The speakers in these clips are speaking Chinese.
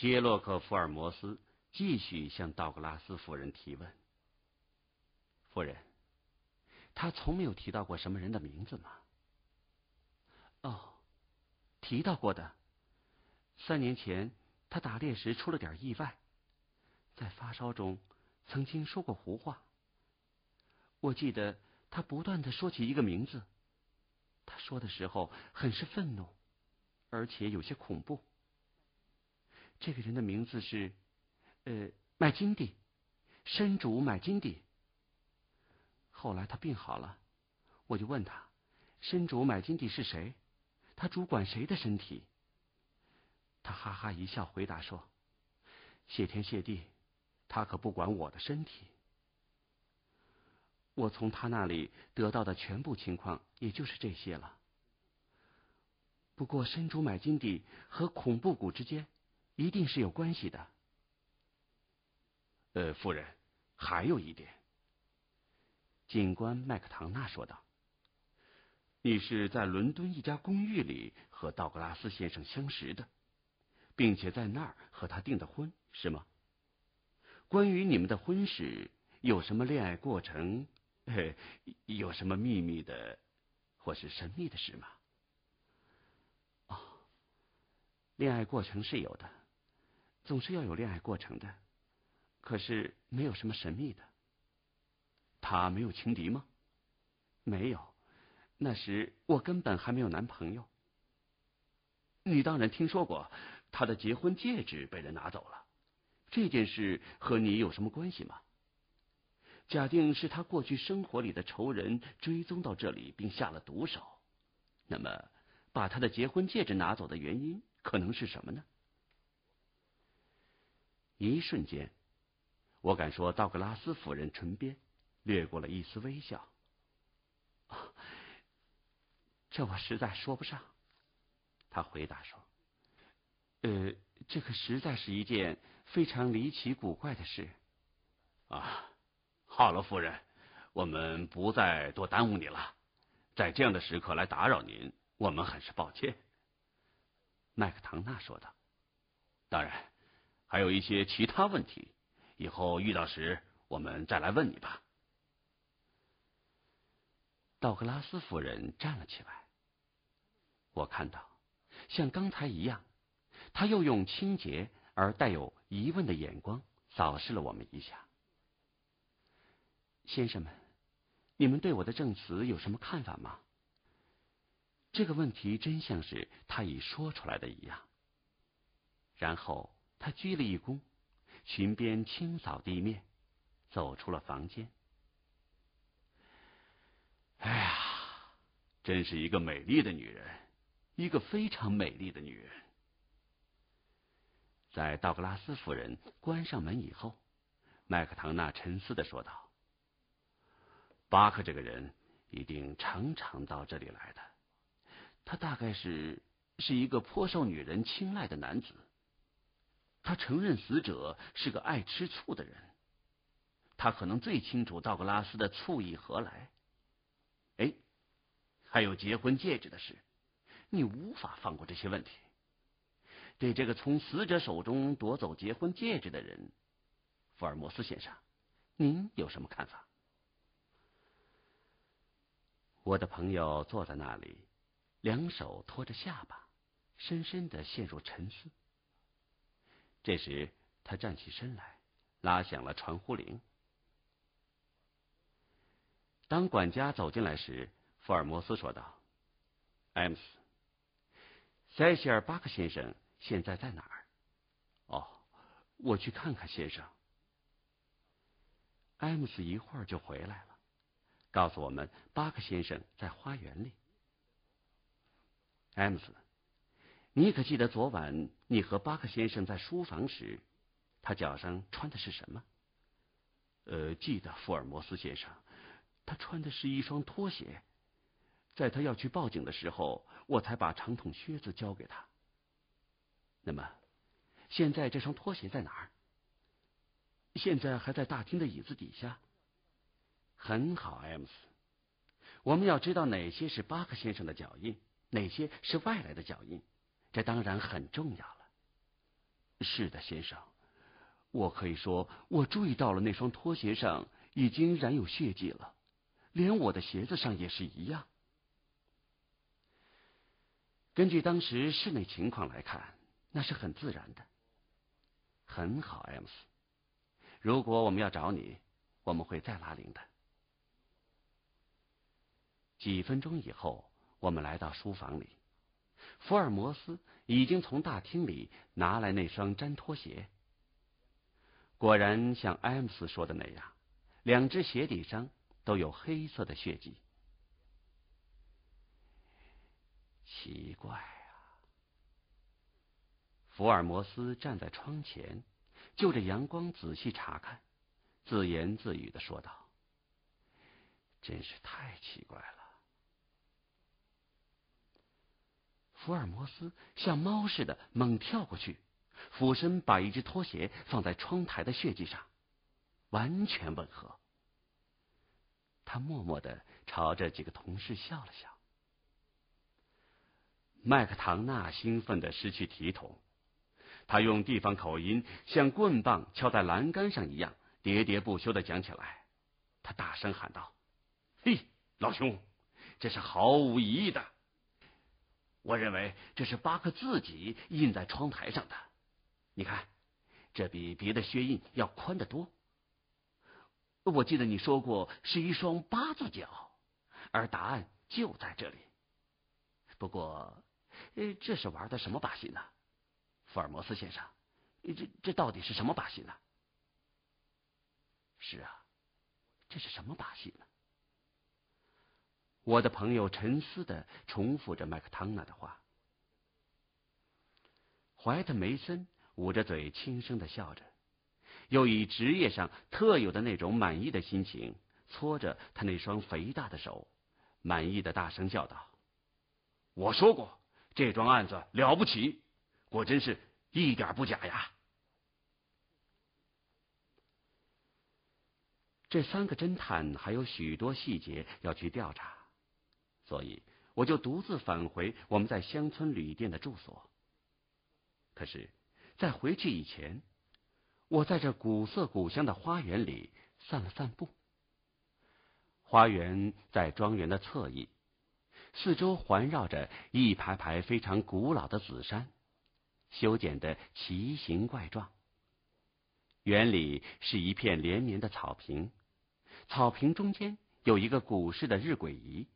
杰洛克·福尔摩斯继续向道格拉斯夫人提问：“夫人，他从没有提到过什么人的名字吗？”“哦，提到过的。三年前他打猎时出了点意外，在发烧中曾经说过胡话。我记得他不断的说起一个名字，他说的时候很是愤怒，而且有些恐怖。”这个人的名字是，呃，买金地，身主买金地。后来他病好了，我就问他，身主买金地是谁？他主管谁的身体？他哈哈一笑，回答说：“谢天谢地，他可不管我的身体。”我从他那里得到的全部情况，也就是这些了。不过，身主买金地和恐怖谷之间。一定是有关系的，呃，夫人，还有一点。警官麦克唐纳说道：“你是在伦敦一家公寓里和道格拉斯先生相识的，并且在那儿和他订的婚，是吗？关于你们的婚事，有什么恋爱过程？有什么秘密的，或是神秘的事吗？”恋爱过程是有的。总是要有恋爱过程的，可是没有什么神秘的。他没有情敌吗？没有，那时我根本还没有男朋友。你当然听说过，他的结婚戒指被人拿走了。这件事和你有什么关系吗？假定是他过去生活里的仇人追踪到这里并下了毒手，那么把他的结婚戒指拿走的原因可能是什么呢？一瞬间，我敢说，道格拉斯夫人唇边掠过了一丝微笑。这我实在说不上，他回答说：“呃，这可实在是一件非常离奇古怪的事。”啊，好了，夫人，我们不再多耽误你了。在这样的时刻来打扰您，我们很是抱歉。”麦克唐纳说道。“当然。”还有一些其他问题，以后遇到时我们再来问你吧。道格拉斯夫人站了起来，我看到像刚才一样，他又用清洁而带有疑问的眼光扫视了我们一下。先生们，你们对我的证词有什么看法吗？这个问题真像是他已说出来的一样。然后。他鞠了一躬，裙边清扫地面，走出了房间。哎呀，真是一个美丽的女人，一个非常美丽的女人。在道格拉斯夫人关上门以后，麦克唐纳沉思的说道：“巴克这个人一定常常到这里来的，他大概是是一个颇受女人青睐的男子。”他承认死者是个爱吃醋的人，他可能最清楚道格拉斯的醋意何来。哎，还有结婚戒指的事，你无法放过这些问题。对这个从死者手中夺走结婚戒指的人，福尔摩斯先生，您有什么看法？我的朋友坐在那里，两手托着下巴，深深的陷入沉思。这时，他站起身来，拉响了传呼铃。当管家走进来时，福尔摩斯说道：“艾姆斯，塞西尔·巴克先生现在在哪儿？”“哦，我去看看，先生。”艾姆斯一会儿就回来了，告诉我们巴克先生在花园里。艾姆斯。你可记得昨晚你和巴克先生在书房时，他脚上穿的是什么？呃，记得，福尔摩斯先生，他穿的是一双拖鞋。在他要去报警的时候，我才把长筒靴子交给他。那么，现在这双拖鞋在哪儿？现在还在大厅的椅子底下。很好，艾姆斯。我们要知道哪些是巴克先生的脚印，哪些是外来的脚印。这当然很重要了。是的，先生，我可以说，我注意到了那双拖鞋上已经染有血迹了，连我的鞋子上也是一样。根据当时室内情况来看，那是很自然的。很好，艾姆斯。如果我们要找你，我们会再拉铃的。几分钟以后，我们来到书房里。福尔摩斯已经从大厅里拿来那双粘拖鞋，果然像埃姆斯说的那样，两只鞋底上都有黑色的血迹。奇怪啊！福尔摩斯站在窗前，就着阳光仔细查看，自言自语的说道：“真是太奇怪了。”福尔摩斯像猫似的猛跳过去，俯身把一只拖鞋放在窗台的血迹上，完全吻合。他默默的朝着几个同事笑了笑。麦克唐纳兴奋的失去体统，他用地方口音像棍棒敲在栏杆上一样喋喋不休的讲起来。他大声喊道：“嘿，老兄，这是毫无疑义的。”我认为这是巴克自己印在窗台上的。你看，这比别的靴印要宽得多。我记得你说过是一双八字脚，而答案就在这里。不过，这是玩的什么把戏呢，福尔摩斯先生？这这到底是什么把戏呢？是啊，这是什么把戏呢？我的朋友沉思的重复着麦克汤纳的话，怀特梅森捂着嘴轻声的笑着，又以职业上特有的那种满意的心情搓着他那双肥大的手，满意的大声叫道：“我说过这桩案子了不起，果真是一点不假呀！”这三个侦探还有许多细节要去调查。所以，我就独自返回我们在乡村旅店的住所。可是，在回去以前，我在这古色古香的花园里散了散步。花园在庄园的侧翼，四周环绕着一排排非常古老的紫杉，修剪的奇形怪状。园里是一片连绵的草坪，草坪中间有一个古式的日晷仪。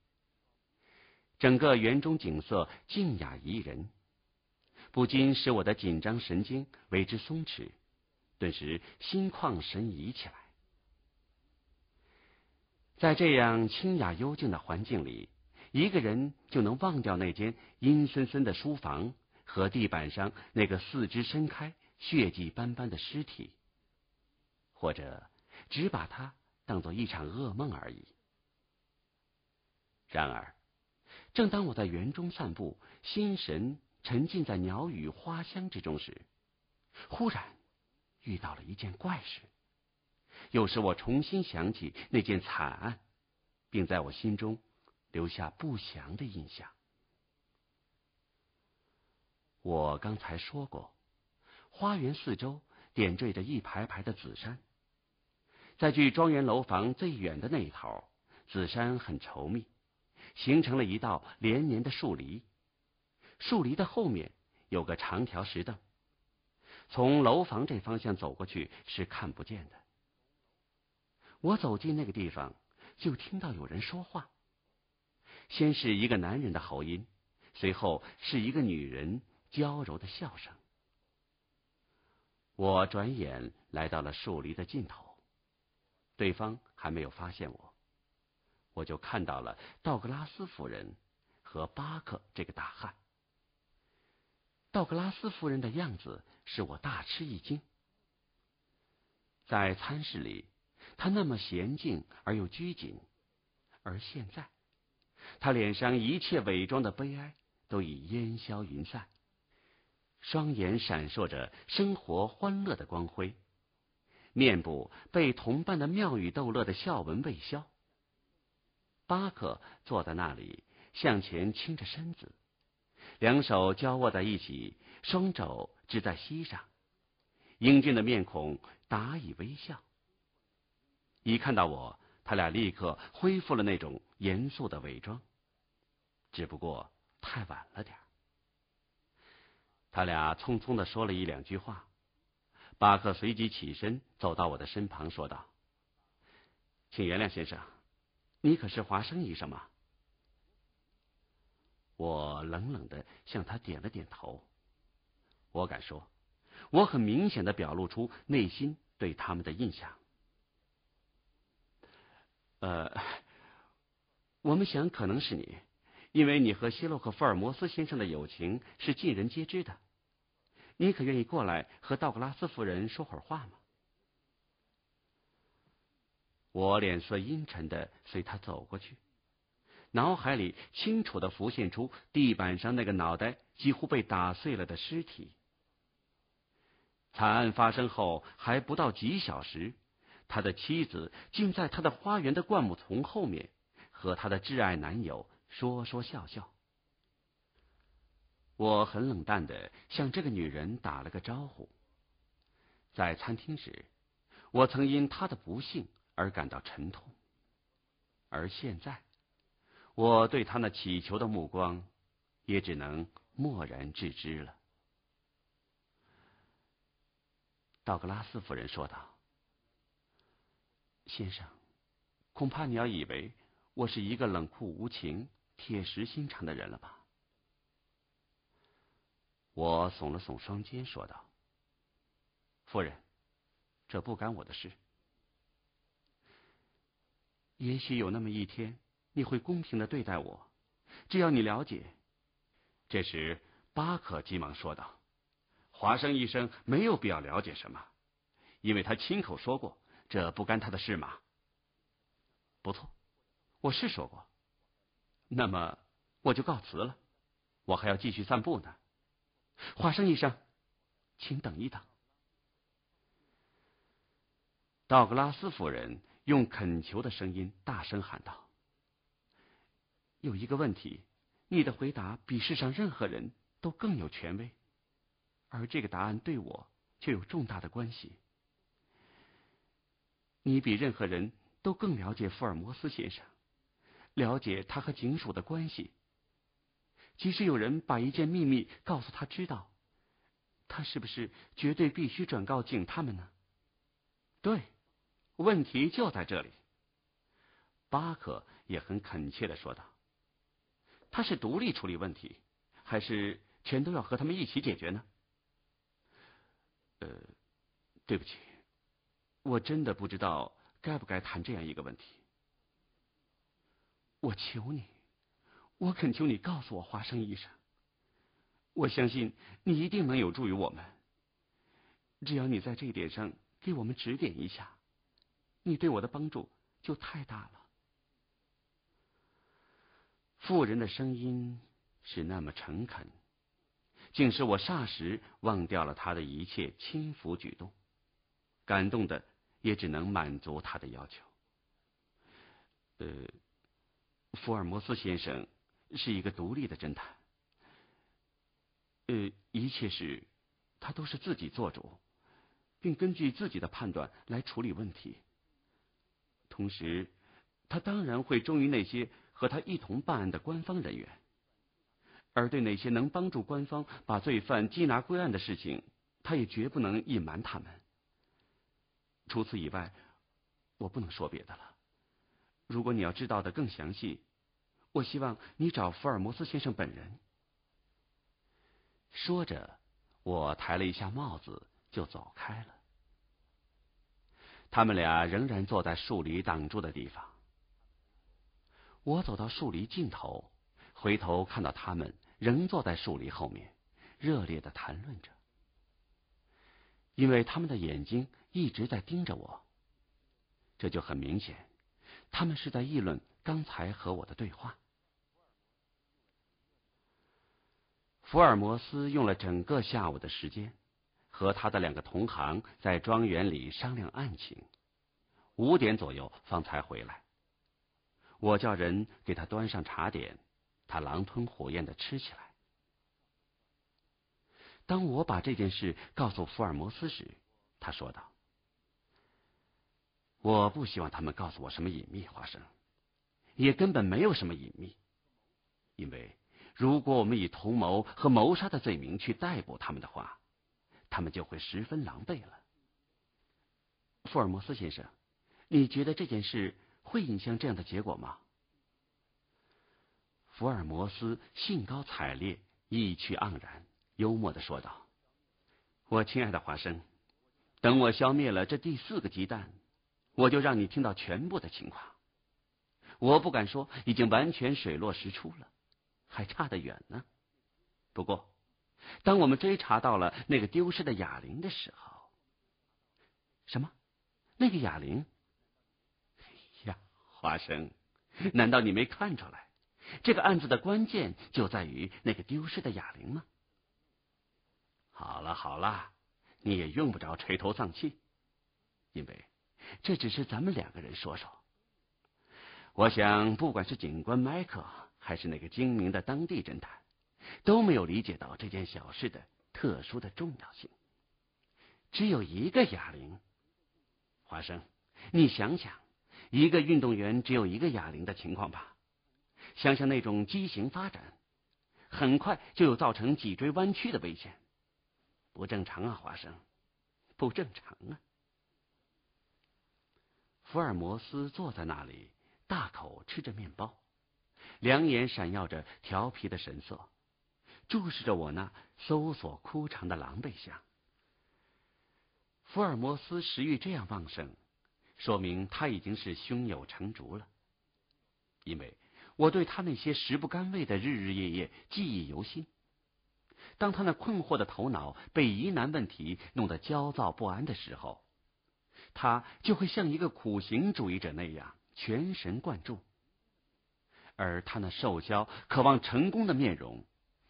整个园中景色静雅宜人，不禁使我的紧张神经为之松弛，顿时心旷神怡起来。在这样清雅幽静的环境里，一个人就能忘掉那间阴森森的书房和地板上那个四肢伸开、血迹斑斑的尸体，或者只把它当做一场噩梦而已。然而。正当我在园中散步，心神沉浸在鸟语花香之中时，忽然遇到了一件怪事，又使我重新想起那件惨案，并在我心中留下不祥的印象。我刚才说过，花园四周点缀着一排排的紫杉，在距庄园楼房最远的那一头，紫杉很稠密。形成了一道连绵的树篱，树篱的后面有个长条石凳，从楼房这方向走过去是看不见的。我走进那个地方，就听到有人说话，先是一个男人的喉音，随后是一个女人娇柔的笑声。我转眼来到了树篱的尽头，对方还没有发现我。我就看到了道格拉斯夫人和巴克这个大汉。道格拉斯夫人的样子使我大吃一惊。在餐室里，他那么娴静而又拘谨；而现在，他脸上一切伪装的悲哀都已烟消云散，双眼闪烁着生活欢乐的光辉，面部被同伴的妙语逗乐的笑纹未消。巴克坐在那里，向前倾着身子，两手交握在一起，双肘支在膝上，英俊的面孔打以微笑。一看到我，他俩立刻恢复了那种严肃的伪装，只不过太晚了点儿。他俩匆匆的说了一两句话，巴克随即起身走到我的身旁，说道：“请原谅，先生。”你可是华生医生吗？我冷冷的向他点了点头。我敢说，我很明显的表露出内心对他们的印象。呃，我们想可能是你，因为你和希洛克·福尔摩斯先生的友情是尽人皆知的。你可愿意过来和道格拉斯夫人说会儿话吗？我脸色阴沉的随他走过去，脑海里清楚的浮现出地板上那个脑袋几乎被打碎了的尸体。惨案发生后还不到几小时，他的妻子竟在他的花园的灌木丛后面和他的挚爱男友说说笑笑。我很冷淡的向这个女人打了个招呼。在餐厅时，我曾因他的不幸。而感到沉痛，而现在，我对他那乞求的目光，也只能漠然置之了。道格拉斯夫人说道：“先生，恐怕你要以为我是一个冷酷无情、铁石心肠的人了吧？”我耸了耸双肩说道：“夫人，这不干我的事。”也许有那么一天，你会公平的对待我。只要你了解。这时，巴克急忙说道：“华生医生没有必要了解什么，因为他亲口说过，这不干他的事嘛。”不错，我是说过。那么，我就告辞了，我还要继续散步呢。华生医生，请等一等，道格拉斯夫人。用恳求的声音大声喊道：“有一个问题，你的回答比世上任何人都更有权威，而这个答案对我却有重大的关系。你比任何人都更了解福尔摩斯先生，了解他和警署的关系。即使有人把一件秘密告诉他知道，他是不是绝对必须转告警探们呢？”对。问题就在这里，巴克也很恳切的说道：“他是独立处理问题，还是全都要和他们一起解决呢？”呃，对不起，我真的不知道该不该谈这样一个问题。我求你，我恳求你告诉我，华生医生，我相信你一定能有助于我们。只要你在这一点上给我们指点一下。你对我的帮助就太大了。妇人的声音是那么诚恳，竟使我霎时忘掉了他的一切轻浮举动，感动的也只能满足他的要求。呃，福尔摩斯先生是一个独立的侦探，呃，一切事他都是自己做主，并根据自己的判断来处理问题。同时，他当然会忠于那些和他一同办案的官方人员，而对那些能帮助官方把罪犯缉拿归案的事情，他也绝不能隐瞒他们。除此以外，我不能说别的了。如果你要知道的更详细，我希望你找福尔摩斯先生本人。说着，我抬了一下帽子，就走开了。他们俩仍然坐在树篱挡住的地方。我走到树篱尽头，回头看到他们仍坐在树篱后面，热烈的谈论着。因为他们的眼睛一直在盯着我，这就很明显，他们是在议论刚才和我的对话。福尔摩斯用了整个下午的时间。和他的两个同行在庄园里商量案情，五点左右方才回来。我叫人给他端上茶点，他狼吞虎咽的吃起来。当我把这件事告诉福尔摩斯时，他说道：“我不希望他们告诉我什么隐秘，华生，也根本没有什么隐秘，因为如果我们以同谋和谋杀的罪名去逮捕他们的话。”他们就会十分狼狈了，福尔摩斯先生，你觉得这件事会影响这样的结果吗？福尔摩斯兴高采烈、意趣盎然、幽默的说道：“我亲爱的华生，等我消灭了这第四个鸡蛋，我就让你听到全部的情况。我不敢说已经完全水落石出了，还差得远呢。不过……”当我们追查到了那个丢失的哑铃的时候，什么？那个哑铃？哎 呀，华生，难道你没看出来，这个案子的关键就在于那个丢失的哑铃吗？好了好了，你也用不着垂头丧气，因为这只是咱们两个人说说。我想，不管是警官麦克，还是那个精明的当地侦探。都没有理解到这件小事的特殊的重要性。只有一个哑铃，华生，你想想一个运动员只有一个哑铃的情况吧。想想那种畸形发展，很快就有造成脊椎弯曲的危险。不正常啊，华生，不正常啊。福尔摩斯坐在那里，大口吃着面包，两眼闪耀着调皮的神色。注视着我那搜索枯肠的狼狈相，福尔摩斯食欲这样旺盛，说明他已经是胸有成竹了，因为我对他那些食不甘味的日日夜夜记忆犹新。当他那困惑的头脑被疑难问题弄得焦躁不安的时候，他就会像一个苦行主义者那样全神贯注，而他那瘦削、渴望成功的面容。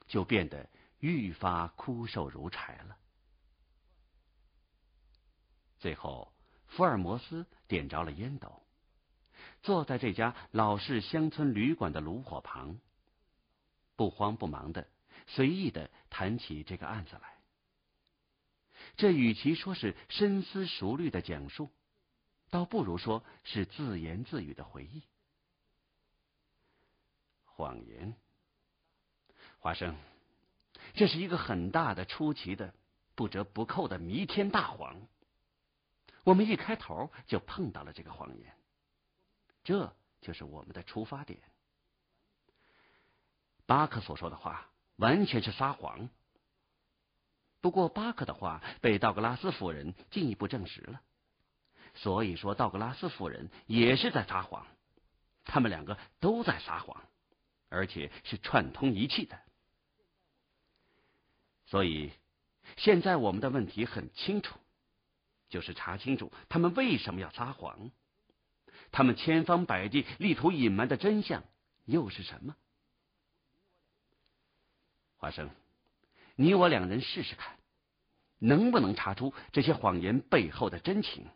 就变得愈发枯瘦如柴了。最后，福尔摩斯点着了烟斗，坐在这家老式乡村旅馆的炉火旁，不慌不忙的、随意的谈起这个案子来。这与其说是深思熟虑的讲述，倒不如说是自言自语的回忆。谎言。华生，这是一个很大的、出奇的、不折不扣的弥天大谎。我们一开头就碰到了这个谎言，这就是我们的出发点。巴克所说的话完全是撒谎。不过，巴克的话被道格拉斯夫人进一步证实了，所以说道格拉斯夫人也是在撒谎。他们两个都在撒谎，而且是串通一气的。所以，现在我们的问题很清楚，就是查清楚他们为什么要撒谎，他们千方百计、力图隐瞒的真相又是什么？华生，你我两人试试看，能不能查出这些谎言背后的真情？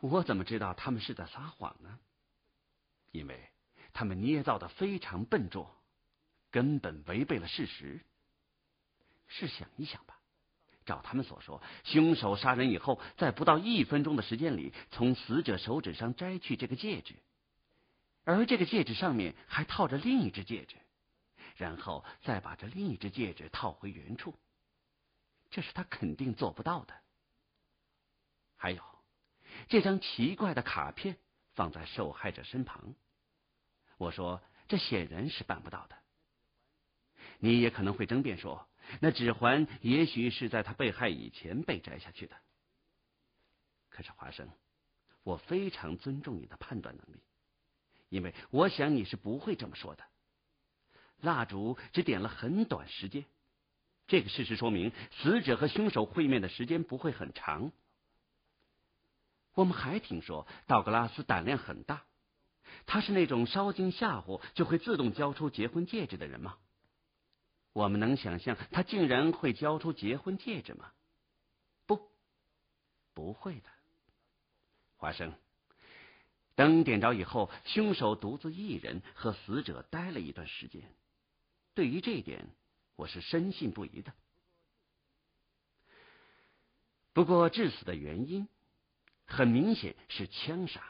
我怎么知道他们是在撒谎呢？因为他们捏造的非常笨拙，根本违背了事实。试想一想吧，照他们所说，凶手杀人以后，在不到一分钟的时间里，从死者手指上摘去这个戒指，而这个戒指上面还套着另一只戒指，然后再把这另一只戒指套回原处，这是他肯定做不到的。还有这张奇怪的卡片放在受害者身旁，我说这显然是办不到的。你也可能会争辩说。那指环也许是在他被害以前被摘下去的。可是，华生，我非常尊重你的判断能力，因为我想你是不会这么说的。蜡烛只点了很短时间，这个事实说明死者和凶手会面的时间不会很长。我们还听说道格拉斯胆量很大，他是那种稍经吓唬就会自动交出结婚戒指的人吗？我们能想象他竟然会交出结婚戒指吗？不，不会的。华生，灯点着以后，凶手独自一人和死者待了一段时间。对于这一点，我是深信不疑的。不过，致死的原因很明显是枪杀，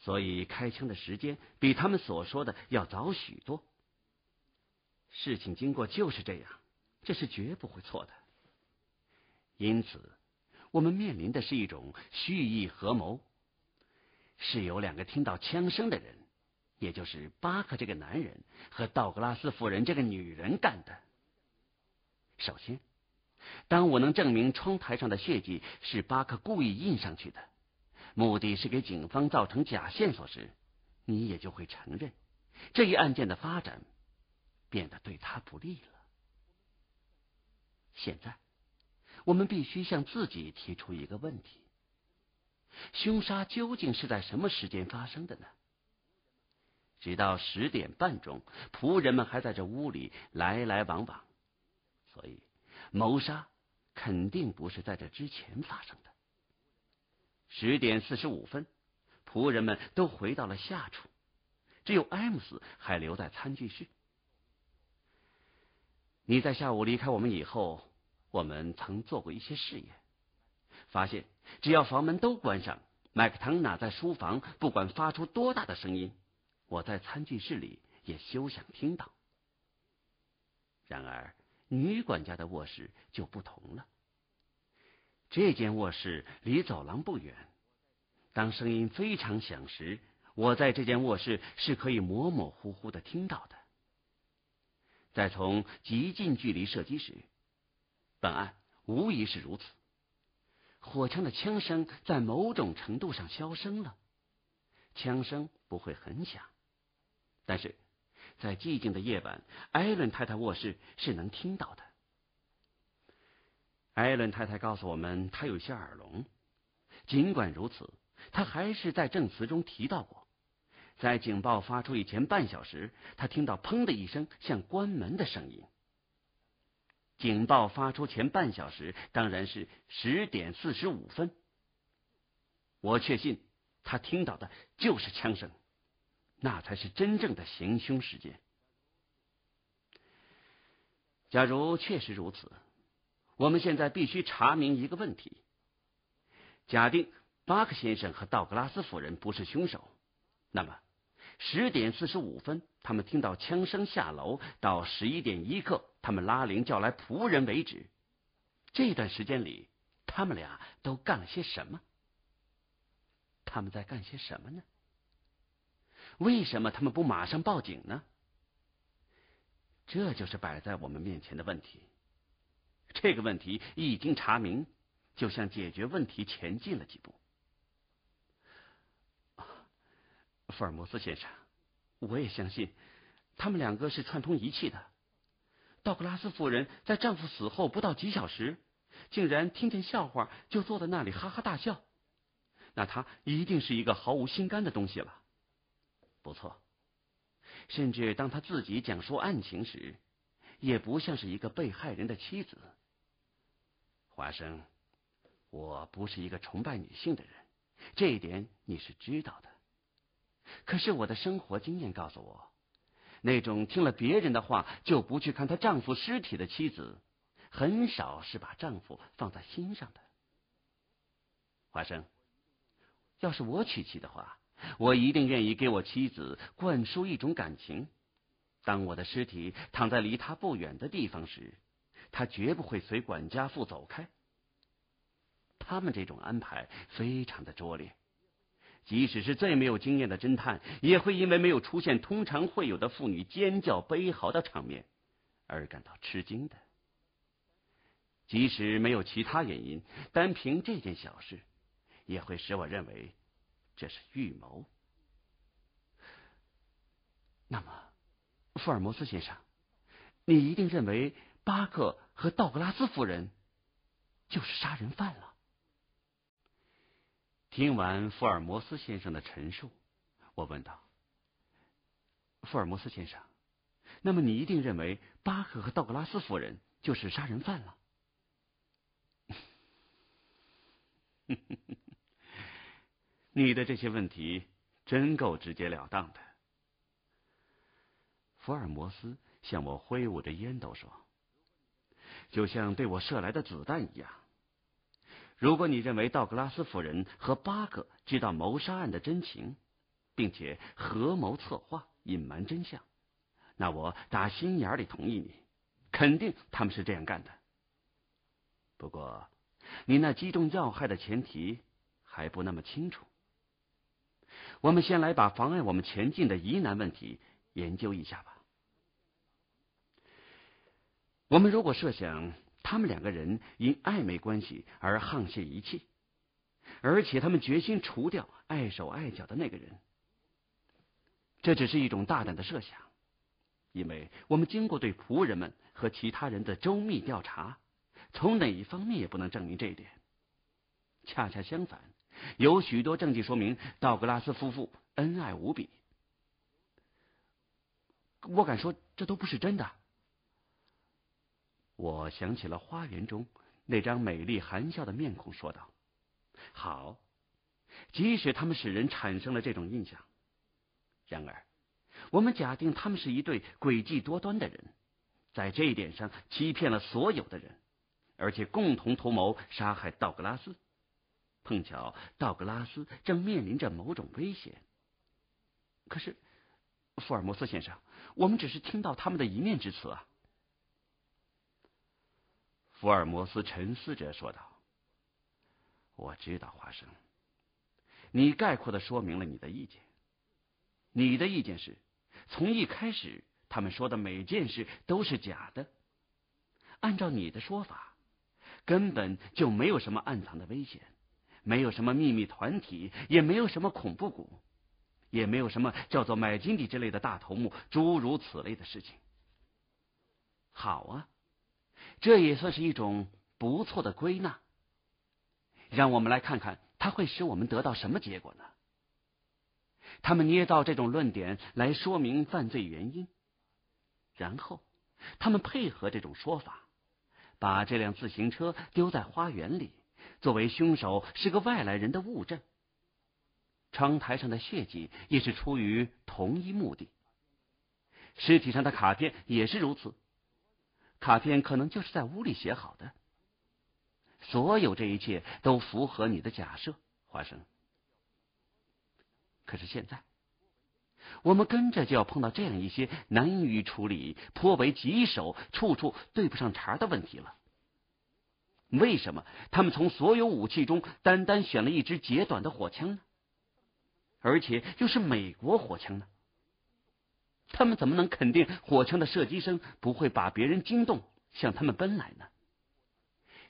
所以开枪的时间比他们所说的要早许多。事情经过就是这样，这是绝不会错的。因此，我们面临的是一种蓄意合谋，是由两个听到枪声的人，也就是巴克这个男人和道格拉斯夫人这个女人干的。首先，当我能证明窗台上的血迹是巴克故意印上去的，目的是给警方造成假线索时，你也就会承认这一案件的发展。变得对他不利了。现在，我们必须向自己提出一个问题：凶杀究竟是在什么时间发生的呢？直到十点半钟，仆人们还在这屋里来来往往，所以谋杀肯定不是在这之前发生的。十点四十五分，仆人们都回到了下厨，只有艾姆斯还留在餐具室。你在下午离开我们以后，我们曾做过一些试验，发现只要房门都关上，麦克唐纳在书房不管发出多大的声音，我在餐具室里也休想听到。然而，女管家的卧室就不同了。这间卧室离走廊不远，当声音非常响时，我在这间卧室是可以模模糊糊的听到的。在从极近距离射击时，本案无疑是如此。火枪的枪声在某种程度上消声了，枪声不会很响，但是在寂静的夜晚，艾伦太太卧室是能听到的。艾伦太太告诉我们，她有些耳聋，尽管如此，她还是在证词中提到过。在警报发出以前半小时，他听到“砰”的一声，像关门的声音。警报发出前半小时，当然是十点四十五分。我确信他听到的就是枪声，那才是真正的行凶时间。假如确实如此，我们现在必须查明一个问题：假定巴克先生和道格拉斯夫人不是凶手，那么。十点四十五分，他们听到枪声下楼；到十一点一刻，他们拉铃叫来仆人为止。这段时间里，他们俩都干了些什么？他们在干些什么呢？为什么他们不马上报警呢？这就是摆在我们面前的问题。这个问题一经查明，就向解决问题前进了几步。福尔摩斯先生，我也相信他们两个是串通一气的。道格拉斯夫人在丈夫死后不到几小时，竟然听见笑话就坐在那里哈哈大笑，那她一定是一个毫无心肝的东西了。不错，甚至当她自己讲述案情时，也不像是一个被害人的妻子。华生，我不是一个崇拜女性的人，这一点你是知道的。可是我的生活经验告诉我，那种听了别人的话就不去看她丈夫尸体的妻子，很少是把丈夫放在心上的。华生，要是我娶妻的话，我一定愿意给我妻子灌输一种感情：当我的尸体躺在离她不远的地方时，她绝不会随管家妇走开。他们这种安排非常的拙劣。即使是最没有经验的侦探，也会因为没有出现通常会有的妇女尖叫悲嚎的场面而感到吃惊的。即使没有其他原因，单凭这件小事，也会使我认为这是预谋。那么，福尔摩斯先生，你一定认为巴克和道格拉斯夫人就是杀人犯了。听完福尔摩斯先生的陈述，我问道：“福尔摩斯先生，那么你一定认为巴克和道格拉斯夫人就是杀人犯了？” 你的这些问题真够直截了当的。福尔摩斯向我挥舞着烟斗说：“就像对我射来的子弹一样。”如果你认为道格拉斯夫人和巴克知道谋杀案的真情，并且合谋策划隐瞒真相，那我打心眼里同意你，肯定他们是这样干的。不过，你那击中要害的前提还不那么清楚。我们先来把妨碍我们前进的疑难问题研究一下吧。我们如果设想。他们两个人因暧昧关系而沆瀣一气，而且他们决心除掉碍手碍脚的那个人。这只是一种大胆的设想，因为我们经过对仆人们和其他人的周密调查，从哪一方面也不能证明这一点。恰恰相反，有许多证据说明道格拉斯夫妇恩爱无比。我敢说，这都不是真的。我想起了花园中那张美丽含笑的面孔，说道：“好，即使他们使人产生了这种印象，然而我们假定他们是一对诡计多端的人，在这一点上欺骗了所有的人，而且共同图谋杀害道格拉斯。碰巧道格拉斯正面临着某种危险。可是，福尔摩斯先生，我们只是听到他们的一面之词啊。”福尔摩斯沉思着说道：“我知道，华生，你概括的说明了你的意见。你的意见是，从一开始他们说的每件事都是假的。按照你的说法，根本就没有什么暗藏的危险，没有什么秘密团体，也没有什么恐怖谷，也没有什么叫做买金地之类的大头目，诸如此类的事情。好啊。”这也算是一种不错的归纳。让我们来看看，它会使我们得到什么结果呢？他们捏造这种论点来说明犯罪原因，然后他们配合这种说法，把这辆自行车丢在花园里，作为凶手是个外来人的物证。窗台上的血迹也是出于同一目的，尸体上的卡片也是如此。卡片可能就是在屋里写好的，所有这一切都符合你的假设，华生。可是现在，我们跟着就要碰到这样一些难于处理、颇为棘手、处处对不上茬的问题了。为什么他们从所有武器中单单选了一支截短的火枪呢？而且又是美国火枪呢？他们怎么能肯定火枪的射击声不会把别人惊动，向他们奔来呢？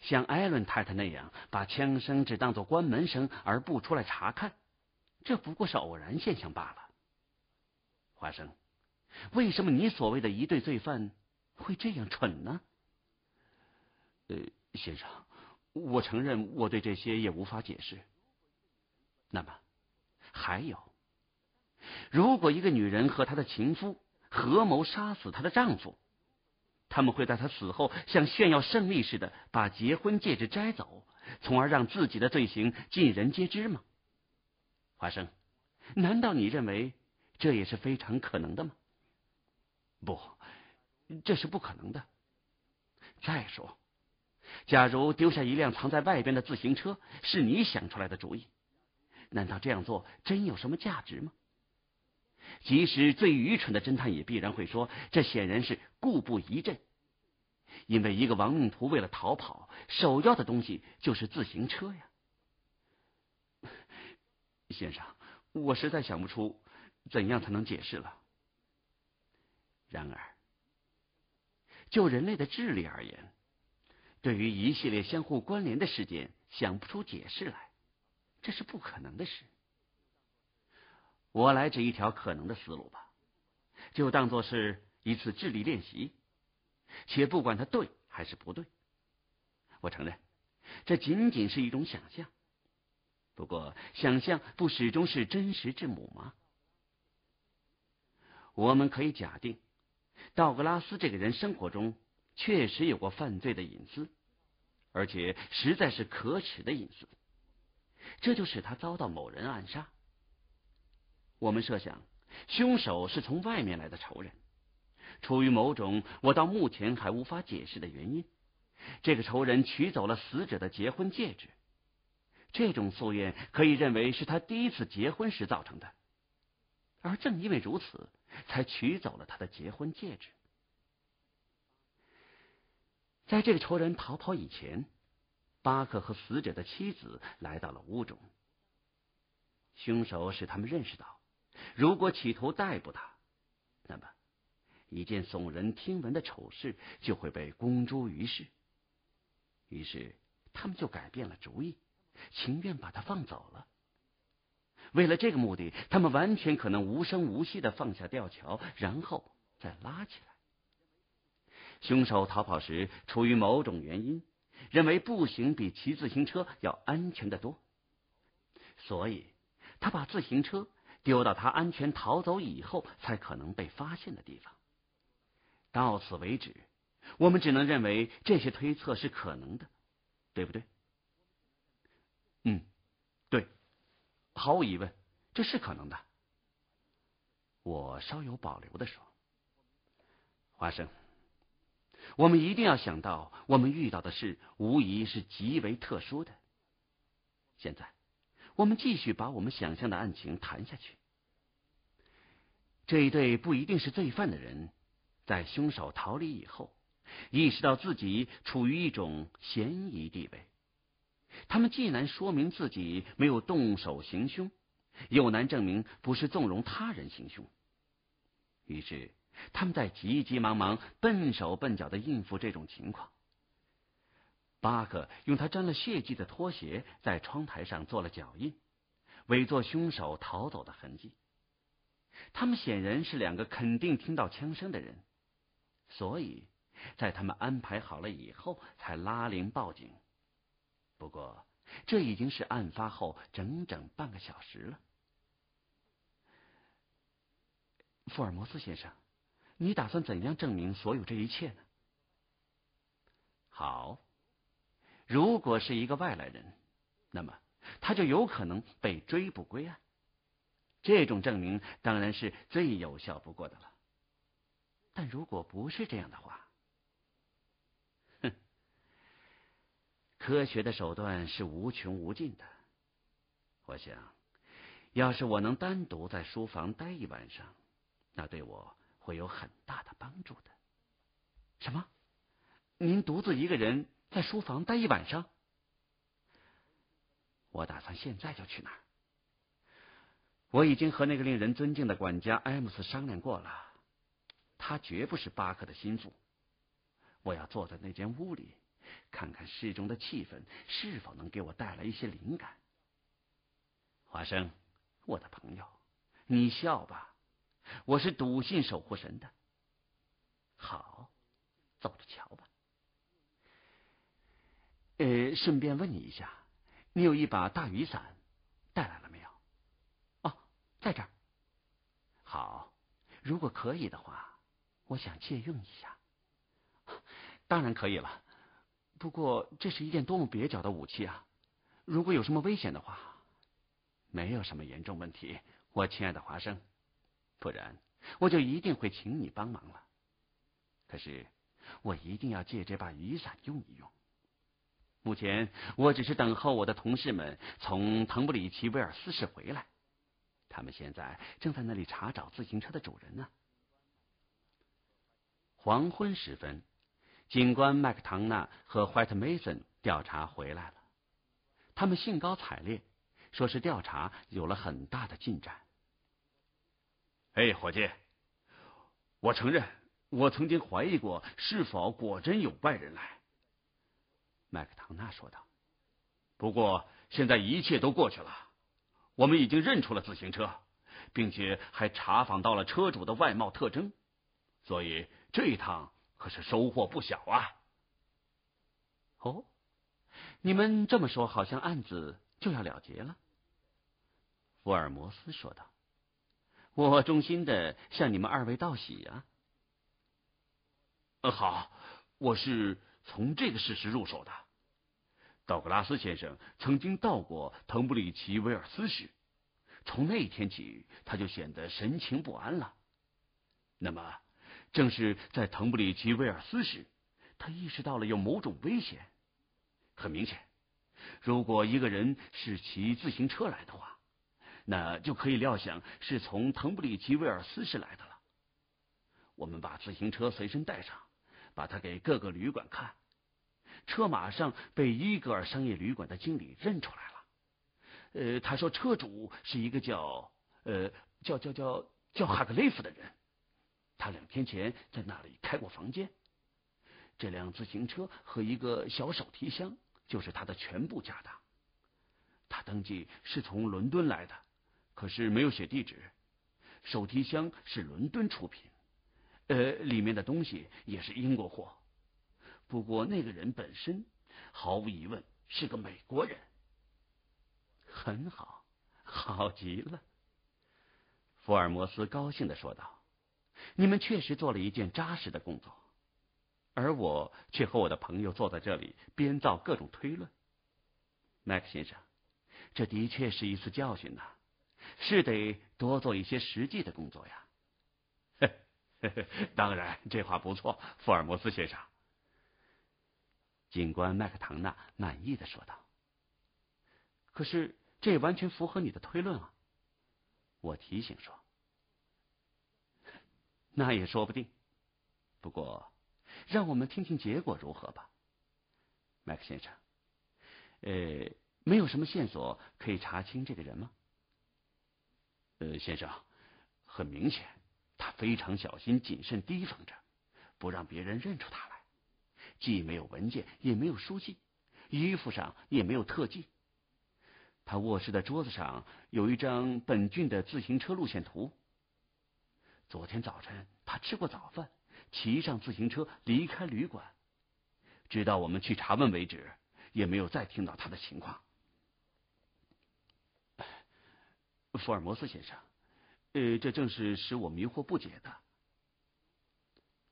像艾伦太太那样，把枪声只当作关门声而不出来查看，这不过是偶然现象罢了。花生，为什么你所谓的一对罪犯会这样蠢呢？呃，先生，我承认我对这些也无法解释。那么，还有。如果一个女人和她的情夫合谋杀死她的丈夫，他们会在她死后像炫耀胜利似的把结婚戒指摘走，从而让自己的罪行尽人皆知吗？华生，难道你认为这也是非常可能的吗？不，这是不可能的。再说，假如丢下一辆藏在外边的自行车是你想出来的主意，难道这样做真有什么价值吗？即使最愚蠢的侦探也必然会说，这显然是故布疑阵，因为一个亡命徒为了逃跑，首要的东西就是自行车呀。先生，我实在想不出怎样才能解释了。然而，就人类的智力而言，对于一系列相互关联的事件想不出解释来，这是不可能的事。我来指一条可能的思路吧，就当做是一次智力练习，且不管他对还是不对。我承认，这仅仅是一种想象。不过，想象不始终是真实之母吗？我们可以假定，道格拉斯这个人生活中确实有过犯罪的隐私，而且实在是可耻的隐私，这就使他遭到某人暗杀。我们设想，凶手是从外面来的仇人，出于某种我到目前还无法解释的原因，这个仇人取走了死者的结婚戒指。这种夙愿可以认为是他第一次结婚时造成的，而正因为如此，才取走了他的结婚戒指。在这个仇人逃跑以前，巴克和死者的妻子来到了屋中。凶手使他们认识到。如果企图逮捕他，那么一件耸人听闻的丑事就会被公诸于世。于是他们就改变了主意，情愿把他放走了。为了这个目的，他们完全可能无声无息的放下吊桥，然后再拉起来。凶手逃跑时，出于某种原因，认为步行比骑自行车要安全的多，所以他把自行车。丢到他安全逃走以后才可能被发现的地方。到此为止，我们只能认为这些推测是可能的，对不对？嗯，对，毫无疑问，这是可能的。我稍有保留的说，华生，我们一定要想到，我们遇到的事无疑是极为特殊的。现在。我们继续把我们想象的案情谈下去。这一对不一定是罪犯的人，在凶手逃离以后，意识到自己处于一种嫌疑地位，他们既难说明自己没有动手行凶，又难证明不是纵容他人行凶，于是他们在急急忙忙、笨手笨脚的应付这种情况。巴克用他沾了血迹的拖鞋在窗台上做了脚印，伪作凶手逃走的痕迹。他们显然是两个肯定听到枪声的人，所以在他们安排好了以后才拉铃报警。不过，这已经是案发后整整半个小时了。福尔摩斯先生，你打算怎样证明所有这一切呢？好。如果是一个外来人，那么他就有可能被追捕归案。这种证明当然是最有效不过的了。但如果不是这样的话，哼，科学的手段是无穷无尽的。我想要是我能单独在书房待一晚上，那对我会有很大的帮助的。什么？您独自一个人？在书房待一晚上，我打算现在就去那儿。我已经和那个令人尊敬的管家埃姆斯商量过了，他绝不是巴克的心腹。我要坐在那间屋里，看看室中的气氛是否能给我带来一些灵感。华生，我的朋友，你笑吧，我是笃信守护神的。好，走着瞧吧。呃，顺便问你一下，你有一把大雨伞带来了没有？哦，在这儿。好，如果可以的话，我想借用一下。当然可以了，不过这是一件多么蹩脚的武器啊！如果有什么危险的话，没有什么严重问题，我亲爱的华生，不然我就一定会请你帮忙了。可是我一定要借这把雨伞用一用。目前我只是等候我的同事们从滕布里奇威尔斯市回来，他们现在正在那里查找自行车的主人呢。黄昏时分，警官麦克唐纳和怀特梅森调查回来了，他们兴高采烈，说是调查有了很大的进展。哎，伙计，我承认我曾经怀疑过是否果真有外人来。麦克唐纳说道：“不过现在一切都过去了，我们已经认出了自行车，并且还查访到了车主的外貌特征，所以这一趟可是收获不小啊。”“哦，你们这么说，好像案子就要了结了。”福尔摩斯说道：“我衷心的向你们二位道喜呀。”“好，我是。”从这个事实入手的，道格拉斯先生曾经到过滕布里奇威尔斯时，从那一天起他就显得神情不安了。那么，正是在滕布里奇威尔斯时，他意识到了有某种危险。很明显，如果一个人是骑自行车来的话，那就可以料想是从滕布里奇威尔斯市来的了。我们把自行车随身带上。把他给各个旅馆看，车马上被伊格尔商业旅馆的经理认出来了。呃，他说车主是一个叫呃叫叫叫叫哈格雷夫的人，他两天前在那里开过房间。这辆自行车和一个小手提箱就是他的全部家当。他登记是从伦敦来的，可是没有写地址。手提箱是伦敦出品。呃，里面的东西也是英国货，不过那个人本身毫无疑问是个美国人。很好，好极了，福尔摩斯高兴的说道：“你们确实做了一件扎实的工作，而我却和我的朋友坐在这里编造各种推论。”麦克先生，这的确是一次教训呐，是得多做一些实际的工作呀。当然，这话不错，福尔摩斯先生。警官麦克唐纳满意的说道：“可是这也完全符合你的推论啊！”我提醒说：“那也说不定。不过，让我们听听结果如何吧，麦克先生。呃，没有什么线索可以查清这个人吗？呃，先生，很明显。”他非常小心谨慎，提防着不让别人认出他来。既没有文件，也没有书信，衣服上也没有特技。他卧室的桌子上有一张本郡的自行车路线图。昨天早晨，他吃过早饭，骑上自行车离开旅馆，直到我们去查问为止，也没有再听到他的情况。福尔摩斯先生。呃，这正是使我迷惑不解的，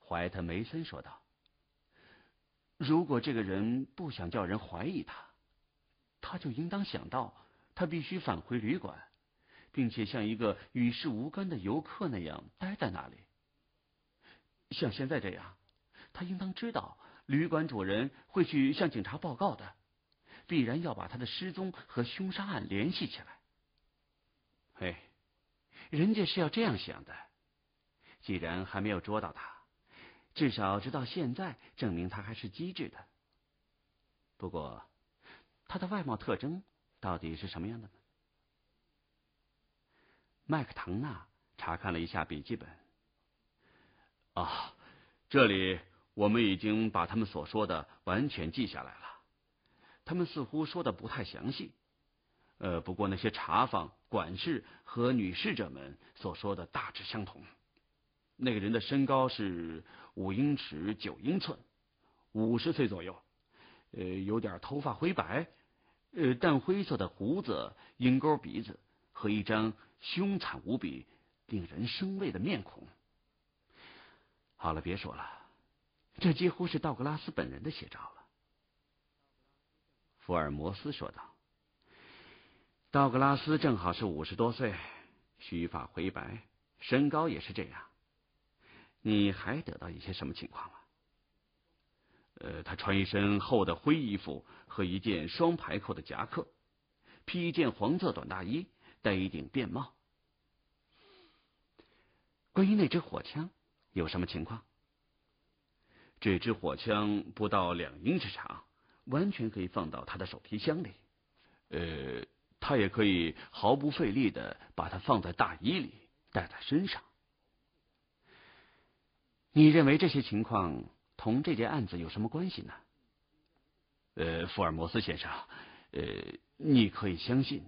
怀特梅森说道：“如果这个人不想叫人怀疑他，他就应当想到，他必须返回旅馆，并且像一个与世无干的游客那样待在那里。像现在这样，他应当知道，旅馆主人会去向警察报告的，必然要把他的失踪和凶杀案联系起来。”嘿。人家是要这样想的。既然还没有捉到他，至少直到现在，证明他还是机智的。不过，他的外貌特征到底是什么样的呢？麦克唐纳查看了一下笔记本。啊，这里我们已经把他们所说的完全记下来了。他们似乎说的不太详细。呃，不过那些茶坊……管事和女侍者们所说的大致相同。那个人的身高是五英尺九英寸，五十岁左右，呃，有点头发灰白，呃，淡灰色的胡子，鹰钩鼻子和一张凶残无比、令人生畏的面孔。好了，别说了，这几乎是道格拉斯本人的写照了。”福尔摩斯说道。道格拉斯正好是五十多岁，须发灰白，身高也是这样。你还得到一些什么情况吗？呃，他穿一身厚的灰衣服和一件双排扣的夹克，披一件黄色短大衣，戴一顶便帽。关于那支火枪有什么情况？这支火枪不到两英尺长，完全可以放到他的手提箱里。呃。他也可以毫不费力的把它放在大衣里，戴在身上。你认为这些情况同这件案子有什么关系呢？呃，福尔摩斯先生，呃，你可以相信，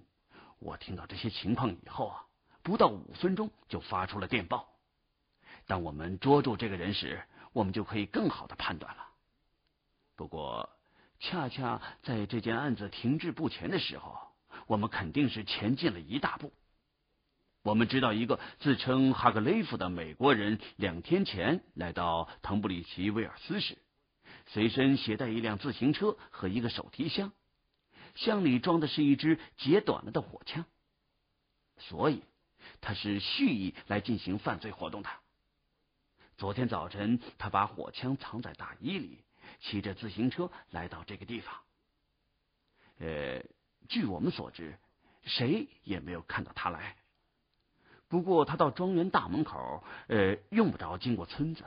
我听到这些情况以后啊，不到五分钟就发出了电报。当我们捉住这个人时，我们就可以更好的判断了。不过，恰恰在这件案子停滞不前的时候。我们肯定是前进了一大步。我们知道，一个自称哈格雷夫的美国人两天前来到滕布里奇威尔斯时，随身携带一辆自行车和一个手提箱，箱里装的是一支截短了的火枪，所以他是蓄意来进行犯罪活动的。昨天早晨，他把火枪藏在大衣里，骑着自行车来到这个地方。呃。据我们所知，谁也没有看到他来。不过他到庄园大门口，呃，用不着经过村子，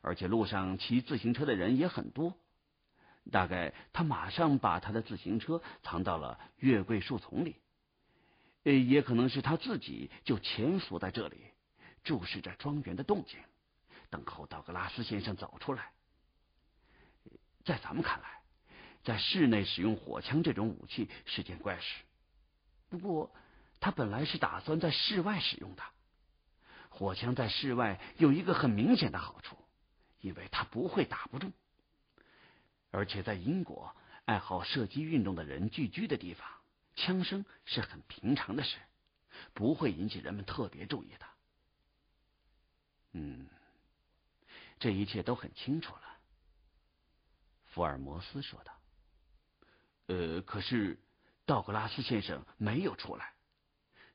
而且路上骑自行车的人也很多。大概他马上把他的自行车藏到了月桂树丛里，也可能是他自己就潜伏在这里，注视着庄园的动静，等候道格拉斯先生走出来。在咱们看来。在室内使用火枪这种武器是件怪事，不过他本来是打算在室外使用的。火枪在室外有一个很明显的好处，因为它不会打不中，而且在英国爱好射击运动的人聚居的地方，枪声是很平常的事，不会引起人们特别注意的。嗯，这一切都很清楚了。”福尔摩斯说道。呃，可是，道格拉斯先生没有出来。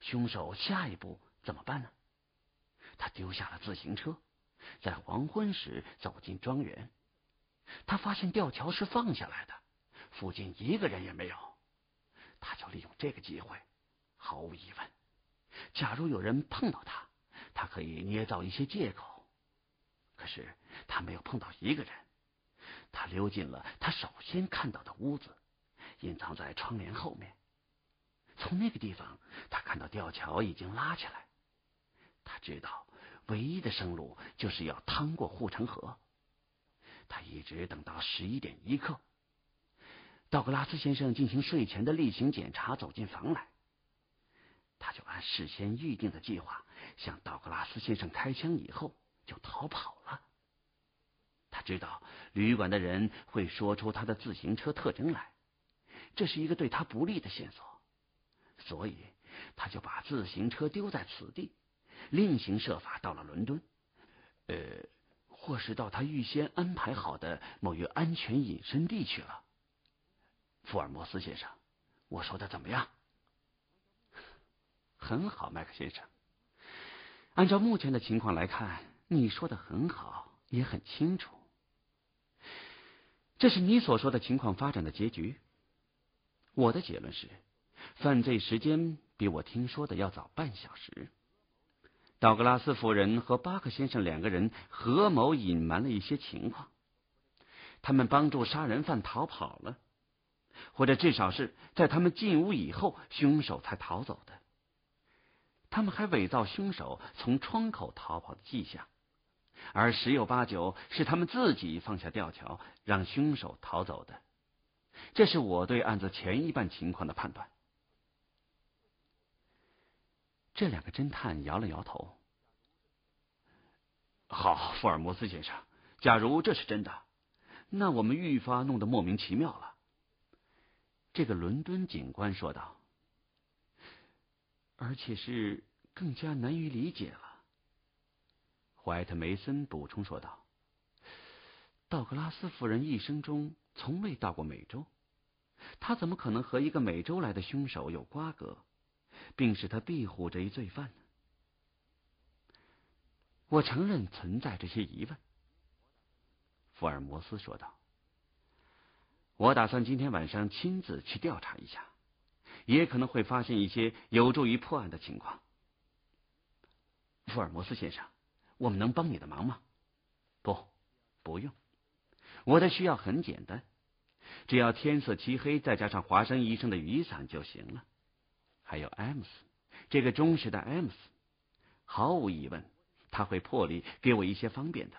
凶手下一步怎么办呢？他丢下了自行车，在黄昏时走进庄园。他发现吊桥是放下来的，附近一个人也没有。他就利用这个机会。毫无疑问，假如有人碰到他，他可以捏造一些借口。可是他没有碰到一个人。他溜进了他首先看到的屋子。隐藏在窗帘后面，从那个地方，他看到吊桥已经拉起来。他知道唯一的生路就是要趟过护城河。他一直等到十一点一刻，道格拉斯先生进行睡前的例行检查，走进房来，他就按事先预定的计划向道格拉斯先生开枪，以后就逃跑了。他知道旅馆的人会说出他的自行车特征来。这是一个对他不利的线索，所以他就把自行车丢在此地，另行设法到了伦敦，呃，或是到他预先安排好的某一个安全隐身地去了。福尔摩斯先生，我说的怎么样？很好，麦克先生。按照目前的情况来看，你说的很好，也很清楚。这是你所说的情况发展的结局。我的结论是，犯罪时间比我听说的要早半小时。道格拉斯夫人和巴克先生两个人合谋隐瞒了一些情况，他们帮助杀人犯逃跑了，或者至少是在他们进屋以后，凶手才逃走的。他们还伪造凶手从窗口逃跑的迹象，而十有八九是他们自己放下吊桥，让凶手逃走的。这是我对案子前一半情况的判断。这两个侦探摇了摇头。好，福尔摩斯先生，假如这是真的，那我们愈发弄得莫名其妙了。”这个伦敦警官说道，“而且是更加难于理解了。”怀特梅森补充说道，“道格拉斯夫人一生中……”从未到过美洲，他怎么可能和一个美洲来的凶手有瓜葛，并使他庇护这一罪犯呢？我承认存在这些疑问。”福尔摩斯说道，“我打算今天晚上亲自去调查一下，也可能会发现一些有助于破案的情况。”福尔摩斯先生，我们能帮你的忙吗？不，不用。我的需要很简单，只要天色漆黑，再加上华生医生的雨伞就行了。还有 M 姆斯，这个忠实的 M 姆斯，毫无疑问，他会破例给我一些方便的。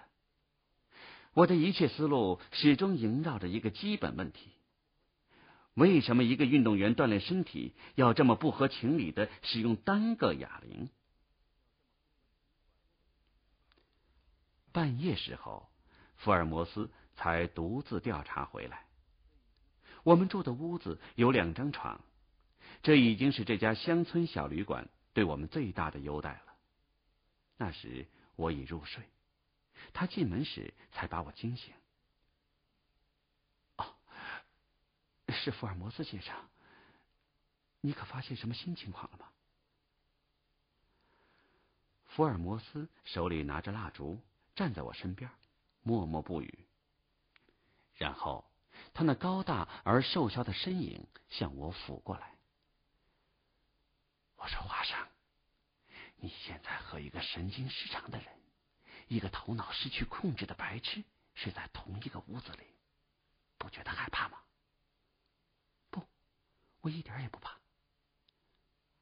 我的一切思路始终萦绕着一个基本问题：为什么一个运动员锻炼身体要这么不合情理的使用单个哑铃？半夜时候，福尔摩斯。才独自调查回来。我们住的屋子有两张床，这已经是这家乡村小旅馆对我们最大的优待了。那时我已入睡，他进门时才把我惊醒。哦，是福尔摩斯先生，你可发现什么新情况了吗？福尔摩斯手里拿着蜡烛，站在我身边，默默不语。然后，他那高大而瘦削的身影向我俯过来。我说：“华生，你现在和一个神经失常的人，一个头脑失去控制的白痴，睡在同一个屋子里，不觉得害怕吗？”“不，我一点也不怕。”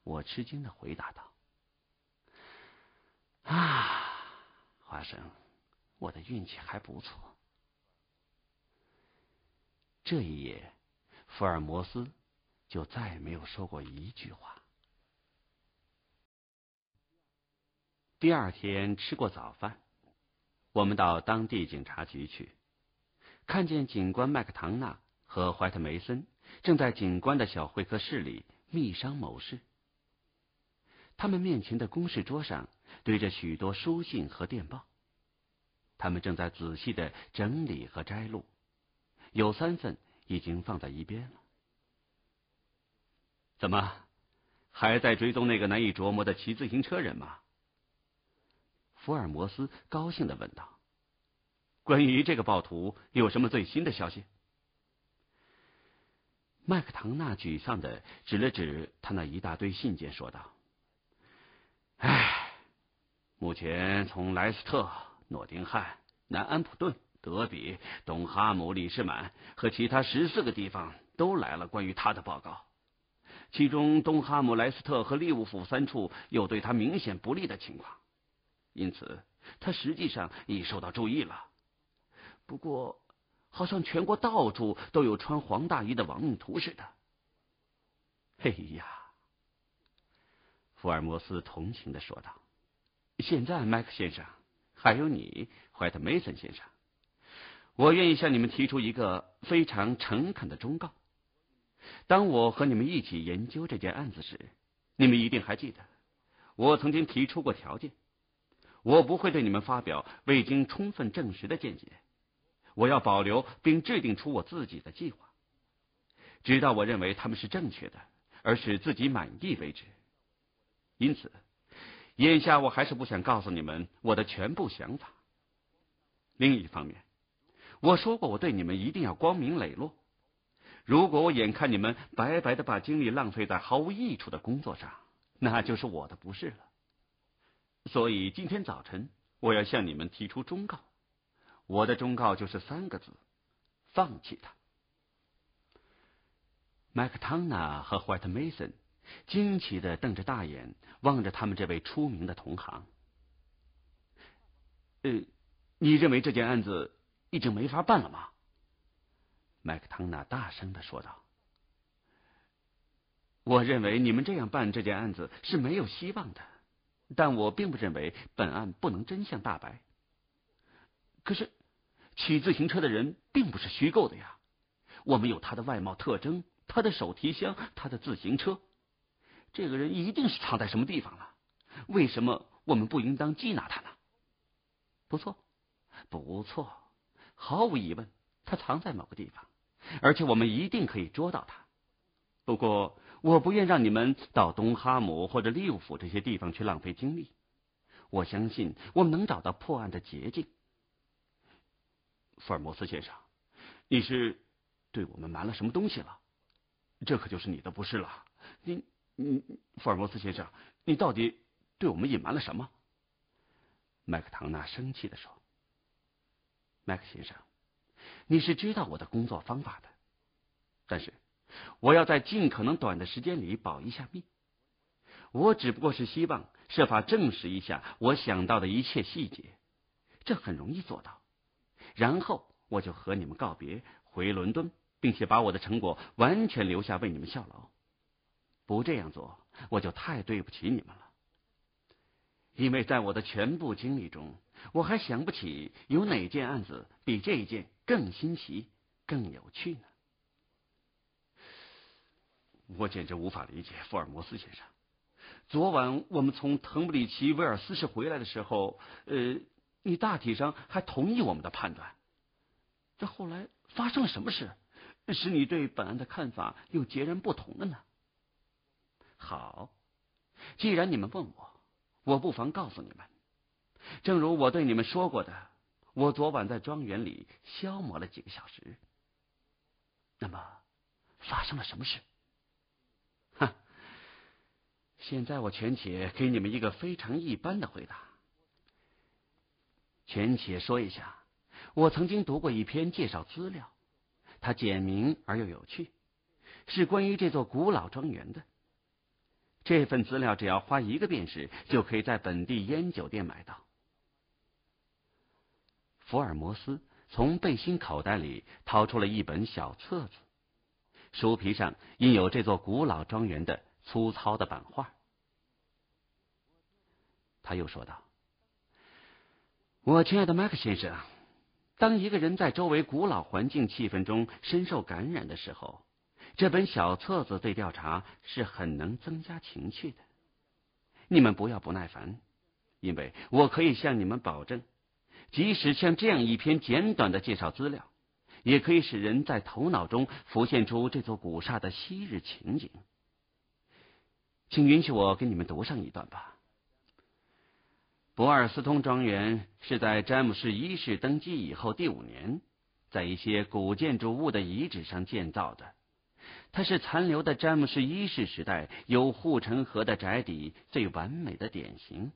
我吃惊的回答道。“啊，华生，我的运气还不错。”这一夜，福尔摩斯就再没有说过一句话。第二天吃过早饭，我们到当地警察局去，看见警官麦克唐纳和怀特梅森正在警官的小会客室里密商谋事。他们面前的公事桌上堆着许多书信和电报，他们正在仔细的整理和摘录。有三份已经放在一边了，怎么，还在追踪那个难以琢磨的骑自行车人吗？福尔摩斯高兴的问道：“关于这个暴徒有什么最新的消息？”麦克唐纳沮丧的指了指他那一大堆信件，说道：“唉，目前从莱斯特、诺丁汉、南安普顿。”德比、东哈姆、李士满和其他十四个地方都来了关于他的报告，其中东哈姆、莱斯特和利物浦三处有对他明显不利的情况，因此他实际上已受到注意了。不过，好像全国到处都有穿黄大衣的亡命徒似的。哎呀，福尔摩斯同情的说道：“现在，麦克先生，还有你，怀特梅森先生。”我愿意向你们提出一个非常诚恳的忠告。当我和你们一起研究这件案子时，你们一定还记得，我曾经提出过条件：我不会对你们发表未经充分证实的见解，我要保留并制定出我自己的计划，直到我认为他们是正确的，而使自己满意为止。因此，眼下我还是不想告诉你们我的全部想法。另一方面，我说过，我对你们一定要光明磊落。如果我眼看你们白白的把精力浪费在毫无益处的工作上，那就是我的不是了。所以今天早晨，我要向你们提出忠告。我的忠告就是三个字：放弃他。麦克汤纳和怀特梅森惊奇的瞪着大眼，望着他们这位出名的同行。呃，你认为这件案子？已经没法办了吗？麦克唐纳大声的说道：“我认为你们这样办这件案子是没有希望的，但我并不认为本案不能真相大白。可是，骑自行车的人并不是虚构的呀，我们有他的外貌特征，他的手提箱，他的自行车，这个人一定是藏在什么地方了。为什么我们不应当缉拿他呢？不错，不错。”毫无疑问，他藏在某个地方，而且我们一定可以捉到他。不过，我不愿让你们到东哈姆或者利物浦这些地方去浪费精力。我相信我们能找到破案的捷径。福尔摩斯先生，你是对我们瞒了什么东西了？这可就是你的不是了。你，你，福尔摩斯先生，你到底对我们隐瞒了什么？麦克唐纳生气地说。麦克先生，你是知道我的工作方法的，但是我要在尽可能短的时间里保一下命。我只不过是希望设法证实一下我想到的一切细节，这很容易做到。然后我就和你们告别，回伦敦，并且把我的成果完全留下为你们效劳。不这样做，我就太对不起你们了，因为在我的全部经历中。我还想不起有哪件案子比这一件更新奇、更有趣呢。我简直无法理解，福尔摩斯先生。昨晚我们从滕布里奇威尔斯市回来的时候，呃，你大体上还同意我们的判断。这后来发生了什么事，使你对本案的看法又截然不同了呢？好，既然你们问我，我不妨告诉你们。正如我对你们说过的，我昨晚在庄园里消磨了几个小时。那么，发生了什么事？哈！现在我全且给你们一个非常一般的回答。全且说一下，我曾经读过一篇介绍资料，它简明而又有趣，是关于这座古老庄园的。这份资料只要花一个便士，就可以在本地烟酒店买到。福尔摩斯从背心口袋里掏出了一本小册子，书皮上印有这座古老庄园的粗糙的版画。他又说道：“我亲爱的麦克先生，当一个人在周围古老环境气氛中深受感染的时候，这本小册子对调查是很能增加情趣的。你们不要不耐烦，因为我可以向你们保证。”即使像这样一篇简短的介绍资料，也可以使人在头脑中浮现出这座古刹的昔日情景。请允许我给你们读上一段吧。博尔斯通庄园是在詹姆士一世登基以后第五年，在一些古建筑物的遗址上建造的。它是残留的詹姆士一世时代有护城河的宅邸最完美的典型。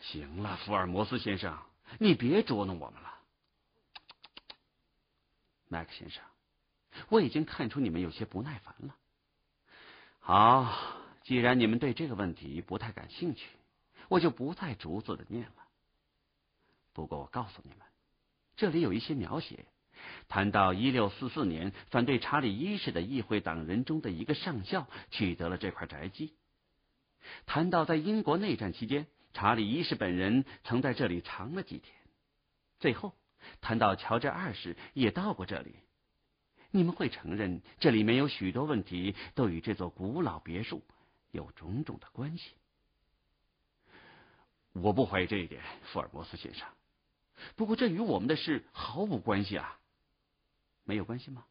行了，福尔摩斯先生，你别捉弄我们了，麦 克先生，我已经看出你们有些不耐烦了。好，既然你们对这个问题不太感兴趣，我就不再逐字的念了。不过我告诉你们，这里有一些描写，谈到一六四四年反对查理一世的议会党人中的一个上校取得了这块宅基，谈到在英国内战期间。查理一世本人曾在这里长了几天，最后谈到乔治二世也到过这里。你们会承认这里面有许多问题都与这座古老别墅有种种的关系？我不怀疑这一点，福尔摩斯先生。不过这与我们的事毫无关系啊！没有关系吗？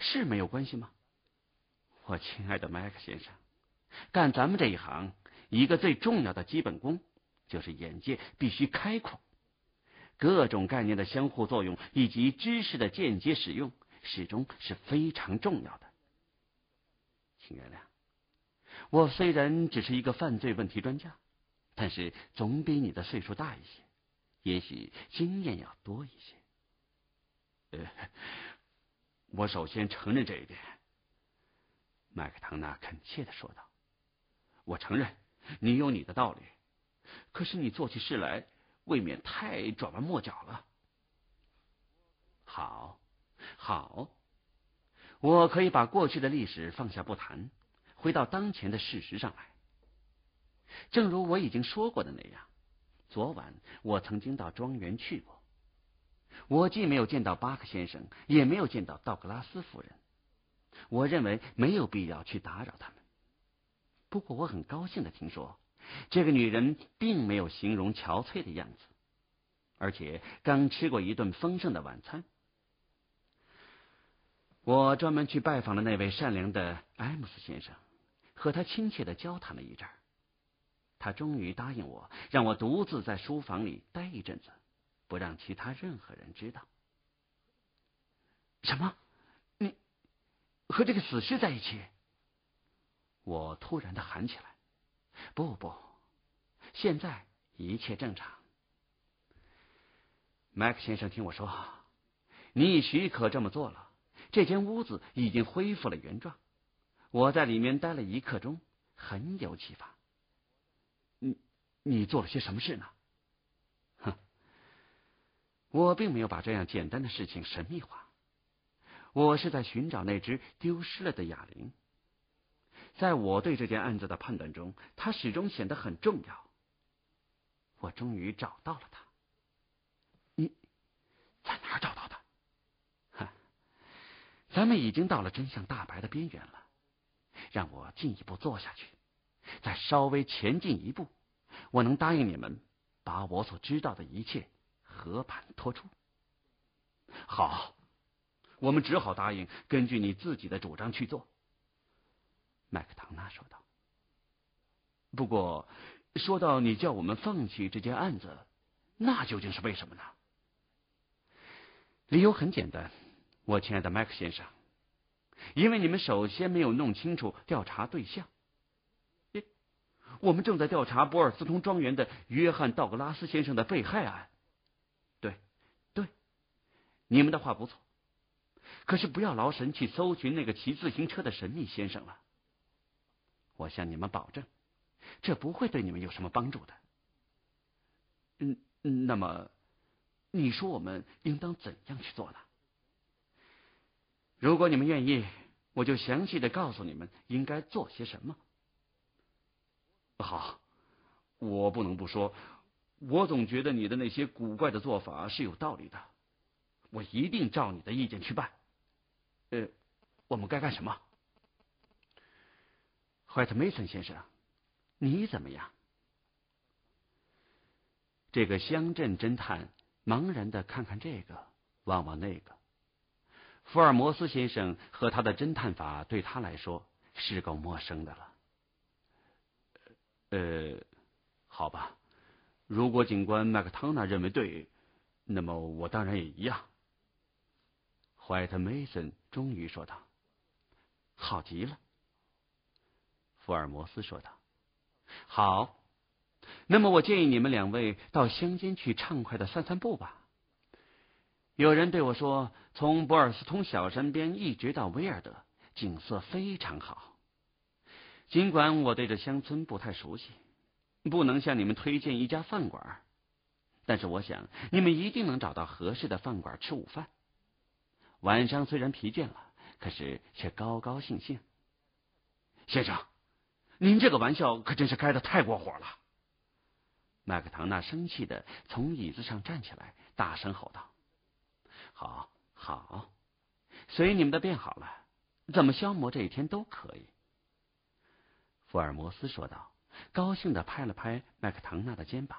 是没有关系吗？我亲爱的麦克先生，干咱们这一行。一个最重要的基本功就是眼界必须开阔，各种概念的相互作用以及知识的间接使用始终是非常重要的。请原谅，我虽然只是一个犯罪问题专家，但是总比你的岁数大一些，也许经验要多一些。呃，我首先承认这一点。”麦克唐纳恳切的说道，“我承认。”你有你的道理，可是你做起事来未免太转弯抹角了。好，好，我可以把过去的历史放下不谈，回到当前的事实上来。正如我已经说过的那样，昨晚我曾经到庄园去过，我既没有见到巴克先生，也没有见到道格拉斯夫人。我认为没有必要去打扰他们。不过我很高兴的听说，这个女人并没有形容憔悴的样子，而且刚吃过一顿丰盛的晚餐。我专门去拜访了那位善良的艾姆斯先生，和他亲切的交谈了一阵儿。他终于答应我，让我独自在书房里待一阵子，不让其他任何人知道。什么？你和这个死尸在一起？我突然的喊起来：“不不，现在一切正常。”麦克先生，听我说，你已许可这么做了。这间屋子已经恢复了原状。我在里面待了一刻钟，很有启发。你你做了些什么事呢？哼，我并没有把这样简单的事情神秘化。我是在寻找那只丢失了的哑铃。在我对这件案子的判断中，他始终显得很重要。我终于找到了他。你在哪找到的？哈，咱们已经到了真相大白的边缘了。让我进一步做下去，再稍微前进一步，我能答应你们把我所知道的一切和盘托出。好，我们只好答应，根据你自己的主张去做。麦克唐纳说道：“不过，说到你叫我们放弃这件案子，那究竟是为什么呢？”理由很简单，我亲爱的麦克先生，因为你们首先没有弄清楚调查对象。我们正在调查博尔斯通庄园的约翰·道格拉斯先生的被害案。对，对，你们的话不错。可是不要劳神去搜寻那个骑自行车的神秘先生了。我向你们保证，这不会对你们有什么帮助的。嗯，那么你说我们应当怎样去做呢？如果你们愿意，我就详细的告诉你们应该做些什么。好，我不能不说，我总觉得你的那些古怪的做法是有道理的，我一定照你的意见去办。呃，我们该干什么？怀特梅森先生，你怎么样？这个乡镇侦探茫然的看看这个，望望那个。福尔摩斯先生和他的侦探法对他来说是够陌生的了。呃，好吧，如果警官麦克汤纳认为对，那么我当然也一样。怀特梅森终于说道：“好极了。”福尔摩斯说道：“好，那么我建议你们两位到乡间去畅快的散散步吧。有人对我说，从博尔斯通小山边一直到威尔德，景色非常好。尽管我对这乡村不太熟悉，不能向你们推荐一家饭馆，但是我想你们一定能找到合适的饭馆吃午饭。晚上虽然疲倦了，可是却高高兴兴，先生。”您这个玩笑可真是开的太过火了！麦克唐纳生气的从椅子上站起来，大声吼道：“好好，随你们的便好了，怎么消磨这一天都可以。”福尔摩斯说道，高兴的拍了拍麦克唐纳的肩膀：“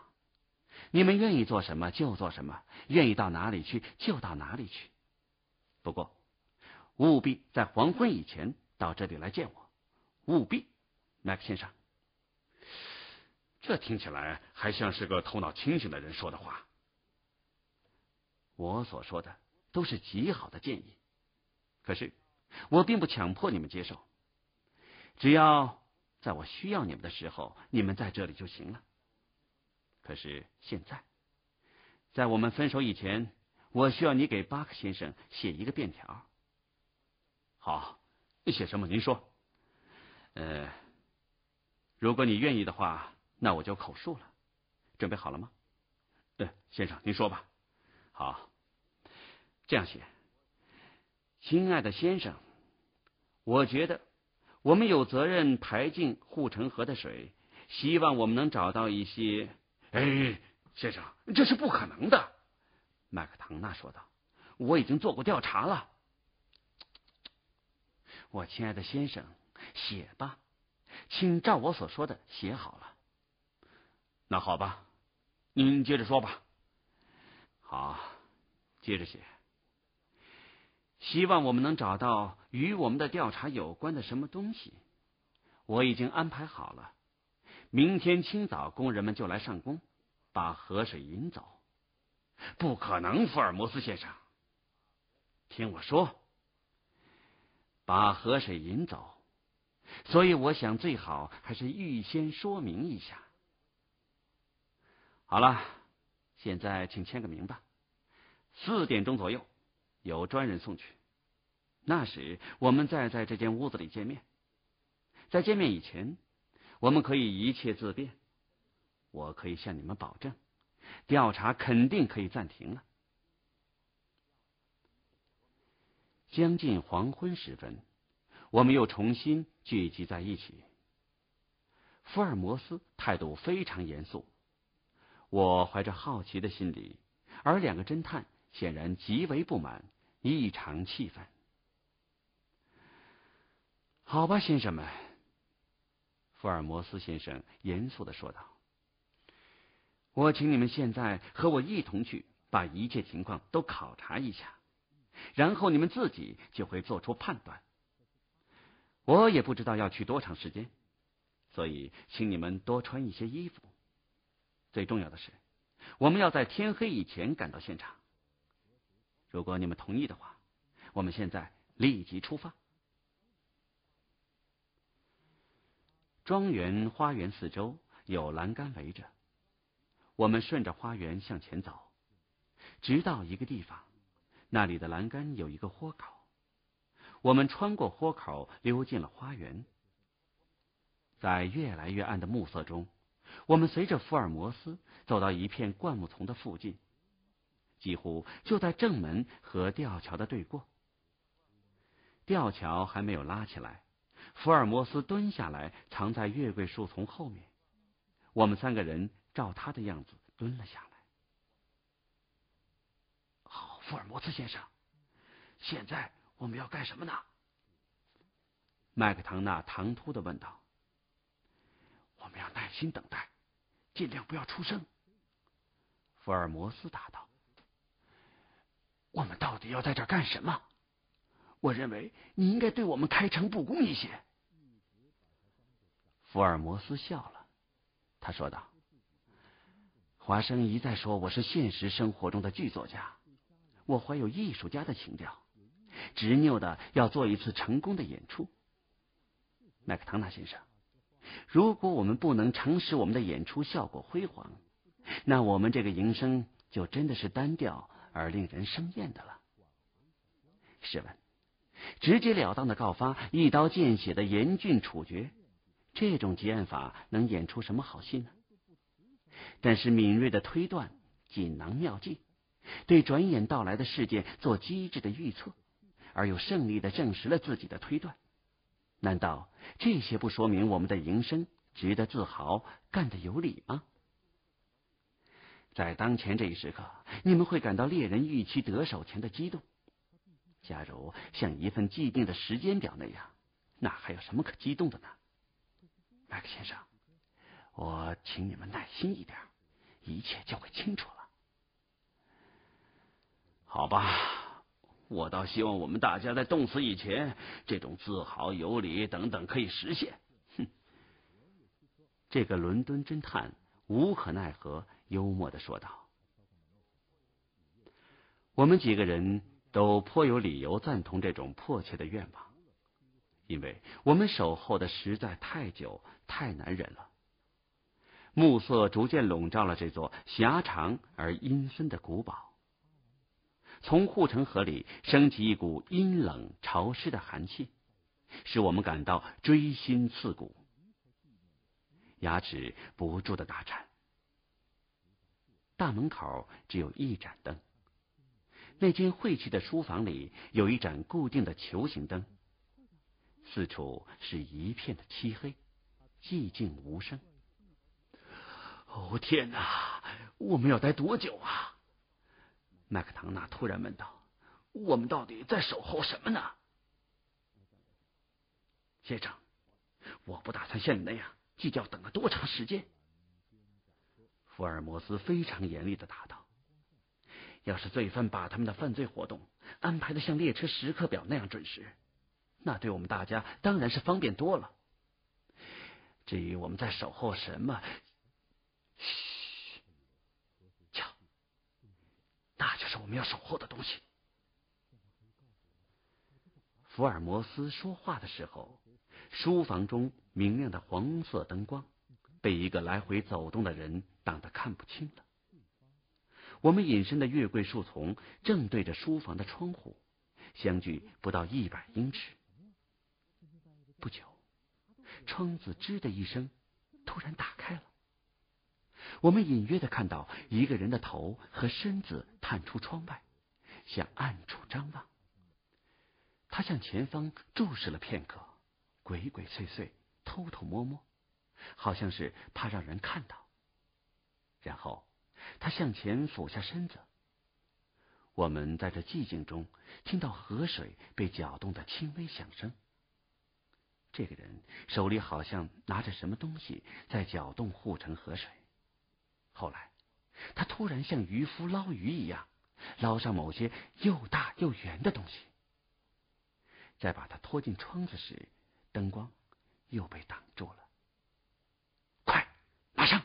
你们愿意做什么就做什么，愿意到哪里去就到哪里去，不过务必在黄昏以前到这里来见我，务必。”麦克先生，这听起来还像是个头脑清醒的人说的话。我所说的都是极好的建议，可是我并不强迫你们接受。只要在我需要你们的时候，你们在这里就行了。可是现在，在我们分手以前，我需要你给巴克先生写一个便条。好，写什么？您说。呃。如果你愿意的话，那我就口述了。准备好了吗？对，先生，您说吧。好，这样写：亲爱的先生，我觉得我们有责任排进护城河的水。希望我们能找到一些……哎，先生，这是不可能的。麦克唐纳说道：“我已经做过调查了。”我亲爱的先生，写吧。请照我所说的写好了。那好吧，您接着说吧。好，接着写。希望我们能找到与我们的调查有关的什么东西。我已经安排好了，明天清早工人们就来上工，把河水引走。不可能，福尔摩斯先生，听我说，把河水引走。所以，我想最好还是预先说明一下。好了，现在请签个名吧。四点钟左右有专人送去，那时我们再在这间屋子里见面。在见面以前，我们可以一切自便。我可以向你们保证，调查肯定可以暂停了。将近黄昏时分。我们又重新聚集在一起。福尔摩斯态度非常严肃，我怀着好奇的心理，而两个侦探显然极为不满，异常气愤。好吧，先生们，福尔摩斯先生严肃的说道：“我请你们现在和我一同去，把一切情况都考察一下，然后你们自己就会做出判断。”我也不知道要去多长时间，所以请你们多穿一些衣服。最重要的是，我们要在天黑以前赶到现场。如果你们同意的话，我们现在立即出发。庄园花园四周有栏杆围着，我们顺着花园向前走，直到一个地方，那里的栏杆有一个豁口。我们穿过豁口，溜进了花园。在越来越暗的暮色中，我们随着福尔摩斯走到一片灌木丛的附近，几乎就在正门和吊桥的对过。吊桥还没有拉起来，福尔摩斯蹲下来，藏在月桂树丛后面。我们三个人照他的样子蹲了下来。好，福尔摩斯先生，现在。我们要干什么呢？麦克唐纳唐突的问道。“我们要耐心等待，尽量不要出声。”福尔摩斯答道。“我们到底要在这儿干什么？我认为你应该对我们开诚布公一些。”福尔摩斯笑了，他说道：“华生一再说我是现实生活中的剧作家，我怀有艺术家的情调。”执拗的要做一次成功的演出，麦克唐纳先生。如果我们不能诚实，我们的演出效果辉煌，那我们这个营生就真的是单调而令人生厌的了。试问，直截了当的告发，一刀见血的严峻处决，这种结案法能演出什么好戏呢？但是敏锐的推断，锦囊妙计，对转眼到来的事件做机智的预测。而又胜利的证实了自己的推断，难道这些不说明我们的营生值得自豪，干的有理吗？在当前这一时刻，你们会感到猎人预期得手前的激动。假如像一份既定的时间表那样，那还有什么可激动的呢？麦克先生，我请你们耐心一点，一切就会清楚了。好吧。我倒希望我们大家在冻死以前，这种自豪、有礼等等可以实现。哼，这个伦敦侦探无可奈何，幽默的说道：“我们几个人都颇有理由赞同这种迫切的愿望，因为我们守候的实在太久，太难忍了。暮色逐渐笼罩了这座狭长而阴森的古堡。”从护城河里升起一股阴冷潮湿的寒气，使我们感到锥心刺骨，牙齿不住的打颤。大门口只有一盏灯，那间晦气的书房里有一盏固定的球形灯，四处是一片的漆黑，寂静无声。哦天哪，我们要待多久啊？麦克唐纳突然问道：“我们到底在守候什么呢？”先生，我不打算像你那样计较等了多长时间。”福尔摩斯非常严厉的答道：“要是罪犯把他们的犯罪活动安排的像列车时刻表那样准时，那对我们大家当然是方便多了。至于我们在守候什么，”是我们要守候的东西。福尔摩斯说话的时候，书房中明亮的黄色灯光被一个来回走动的人挡得看不清了。我们隐身的月桂树丛正对着书房的窗户，相距不到一百英尺。不久，窗子吱的一声，突然打开了。我们隐约的看到一个人的头和身子探出窗外，向暗处张望。他向前方注视了片刻，鬼鬼祟祟、偷偷摸摸，好像是怕让人看到。然后他向前俯下身子。我们在这寂静中听到河水被搅动的轻微响声。这个人手里好像拿着什么东西，在搅动护城河水。后来，他突然像渔夫捞鱼一样，捞上某些又大又圆的东西，再把它拖进窗子时，灯光又被挡住了。快，马上！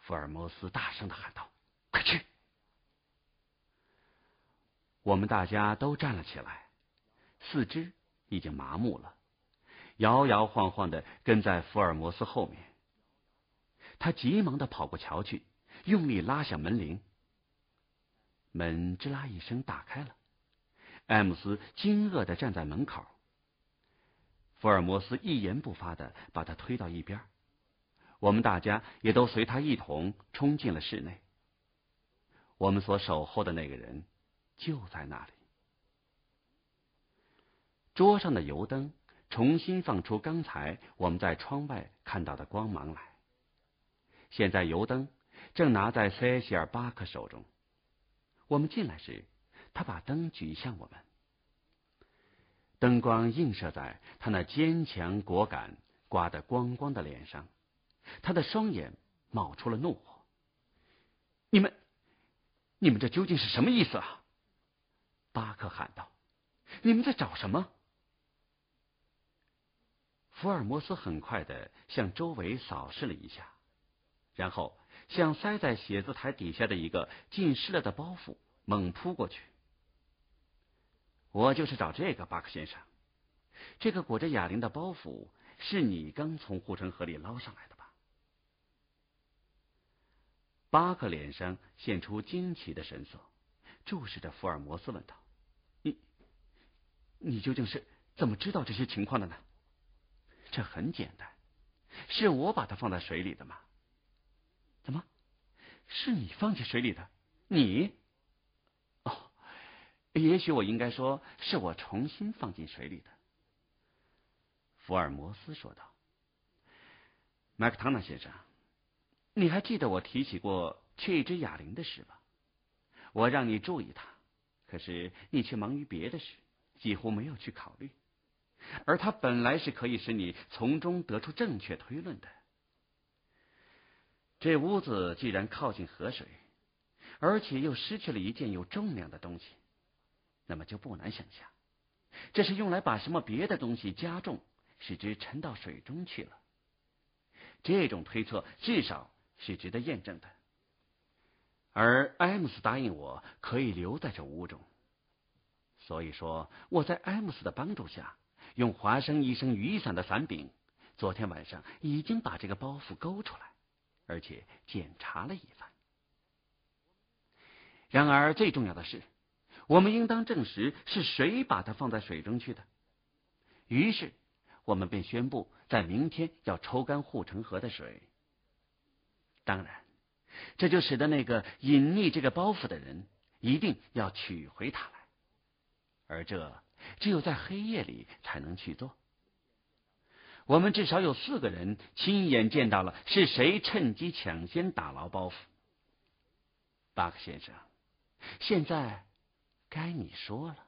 福尔摩斯大声的喊道：“快去！”我们大家都站了起来，四肢已经麻木了，摇摇晃晃的跟在福尔摩斯后面。他急忙的跑过桥去，用力拉响门铃。门吱啦一声打开了，艾姆斯惊愕的站在门口。福尔摩斯一言不发的把他推到一边，我们大家也都随他一同冲进了室内。我们所守候的那个人就在那里。桌上的油灯重新放出刚才我们在窗外看到的光芒来。现在油灯正拿在塞西尔·巴克手中。我们进来时，他把灯举向我们，灯光映射在他那坚强果敢、刮得光光的脸上。他的双眼冒出了怒火。“你们，你们这究竟是什么意思啊？”巴克喊道，“你们在找什么？”福尔摩斯很快的向周围扫视了一下。然后像塞在写字台底下的一个浸湿了的包袱猛扑过去。我就是找这个，巴克先生。这个裹着哑铃的包袱是你刚从护城河里捞上来的吧？巴克脸上现出惊奇的神色，注视着福尔摩斯，问道：“你，你究竟是怎么知道这些情况的呢？”“这很简单，是我把它放在水里的嘛。”是你放进水里的，你？哦，也许我应该说是我重新放进水里的。”福尔摩斯说道。“麦克唐纳先生，你还记得我提起过缺一只哑铃的事吗？我让你注意它，可是你却忙于别的事，几乎没有去考虑，而它本来是可以使你从中得出正确推论的。”这屋子既然靠近河水，而且又失去了一件有重量的东西，那么就不难想象，这是用来把什么别的东西加重，使之沉到水中去了。这种推测至少是值得验证的。而艾姆斯答应我可以留在这屋中，所以说我在艾姆斯的帮助下，用华生医生雨伞的伞柄，昨天晚上已经把这个包袱勾出来。而且检查了一番。然而最重要的是，我们应当证实是谁把它放在水中去的。于是我们便宣布，在明天要抽干护城河的水。当然，这就使得那个隐匿这个包袱的人一定要取回它来，而这只有在黑夜里才能去做。我们至少有四个人亲眼见到了是谁趁机抢先打捞包袱，巴克先生，现在该你说了。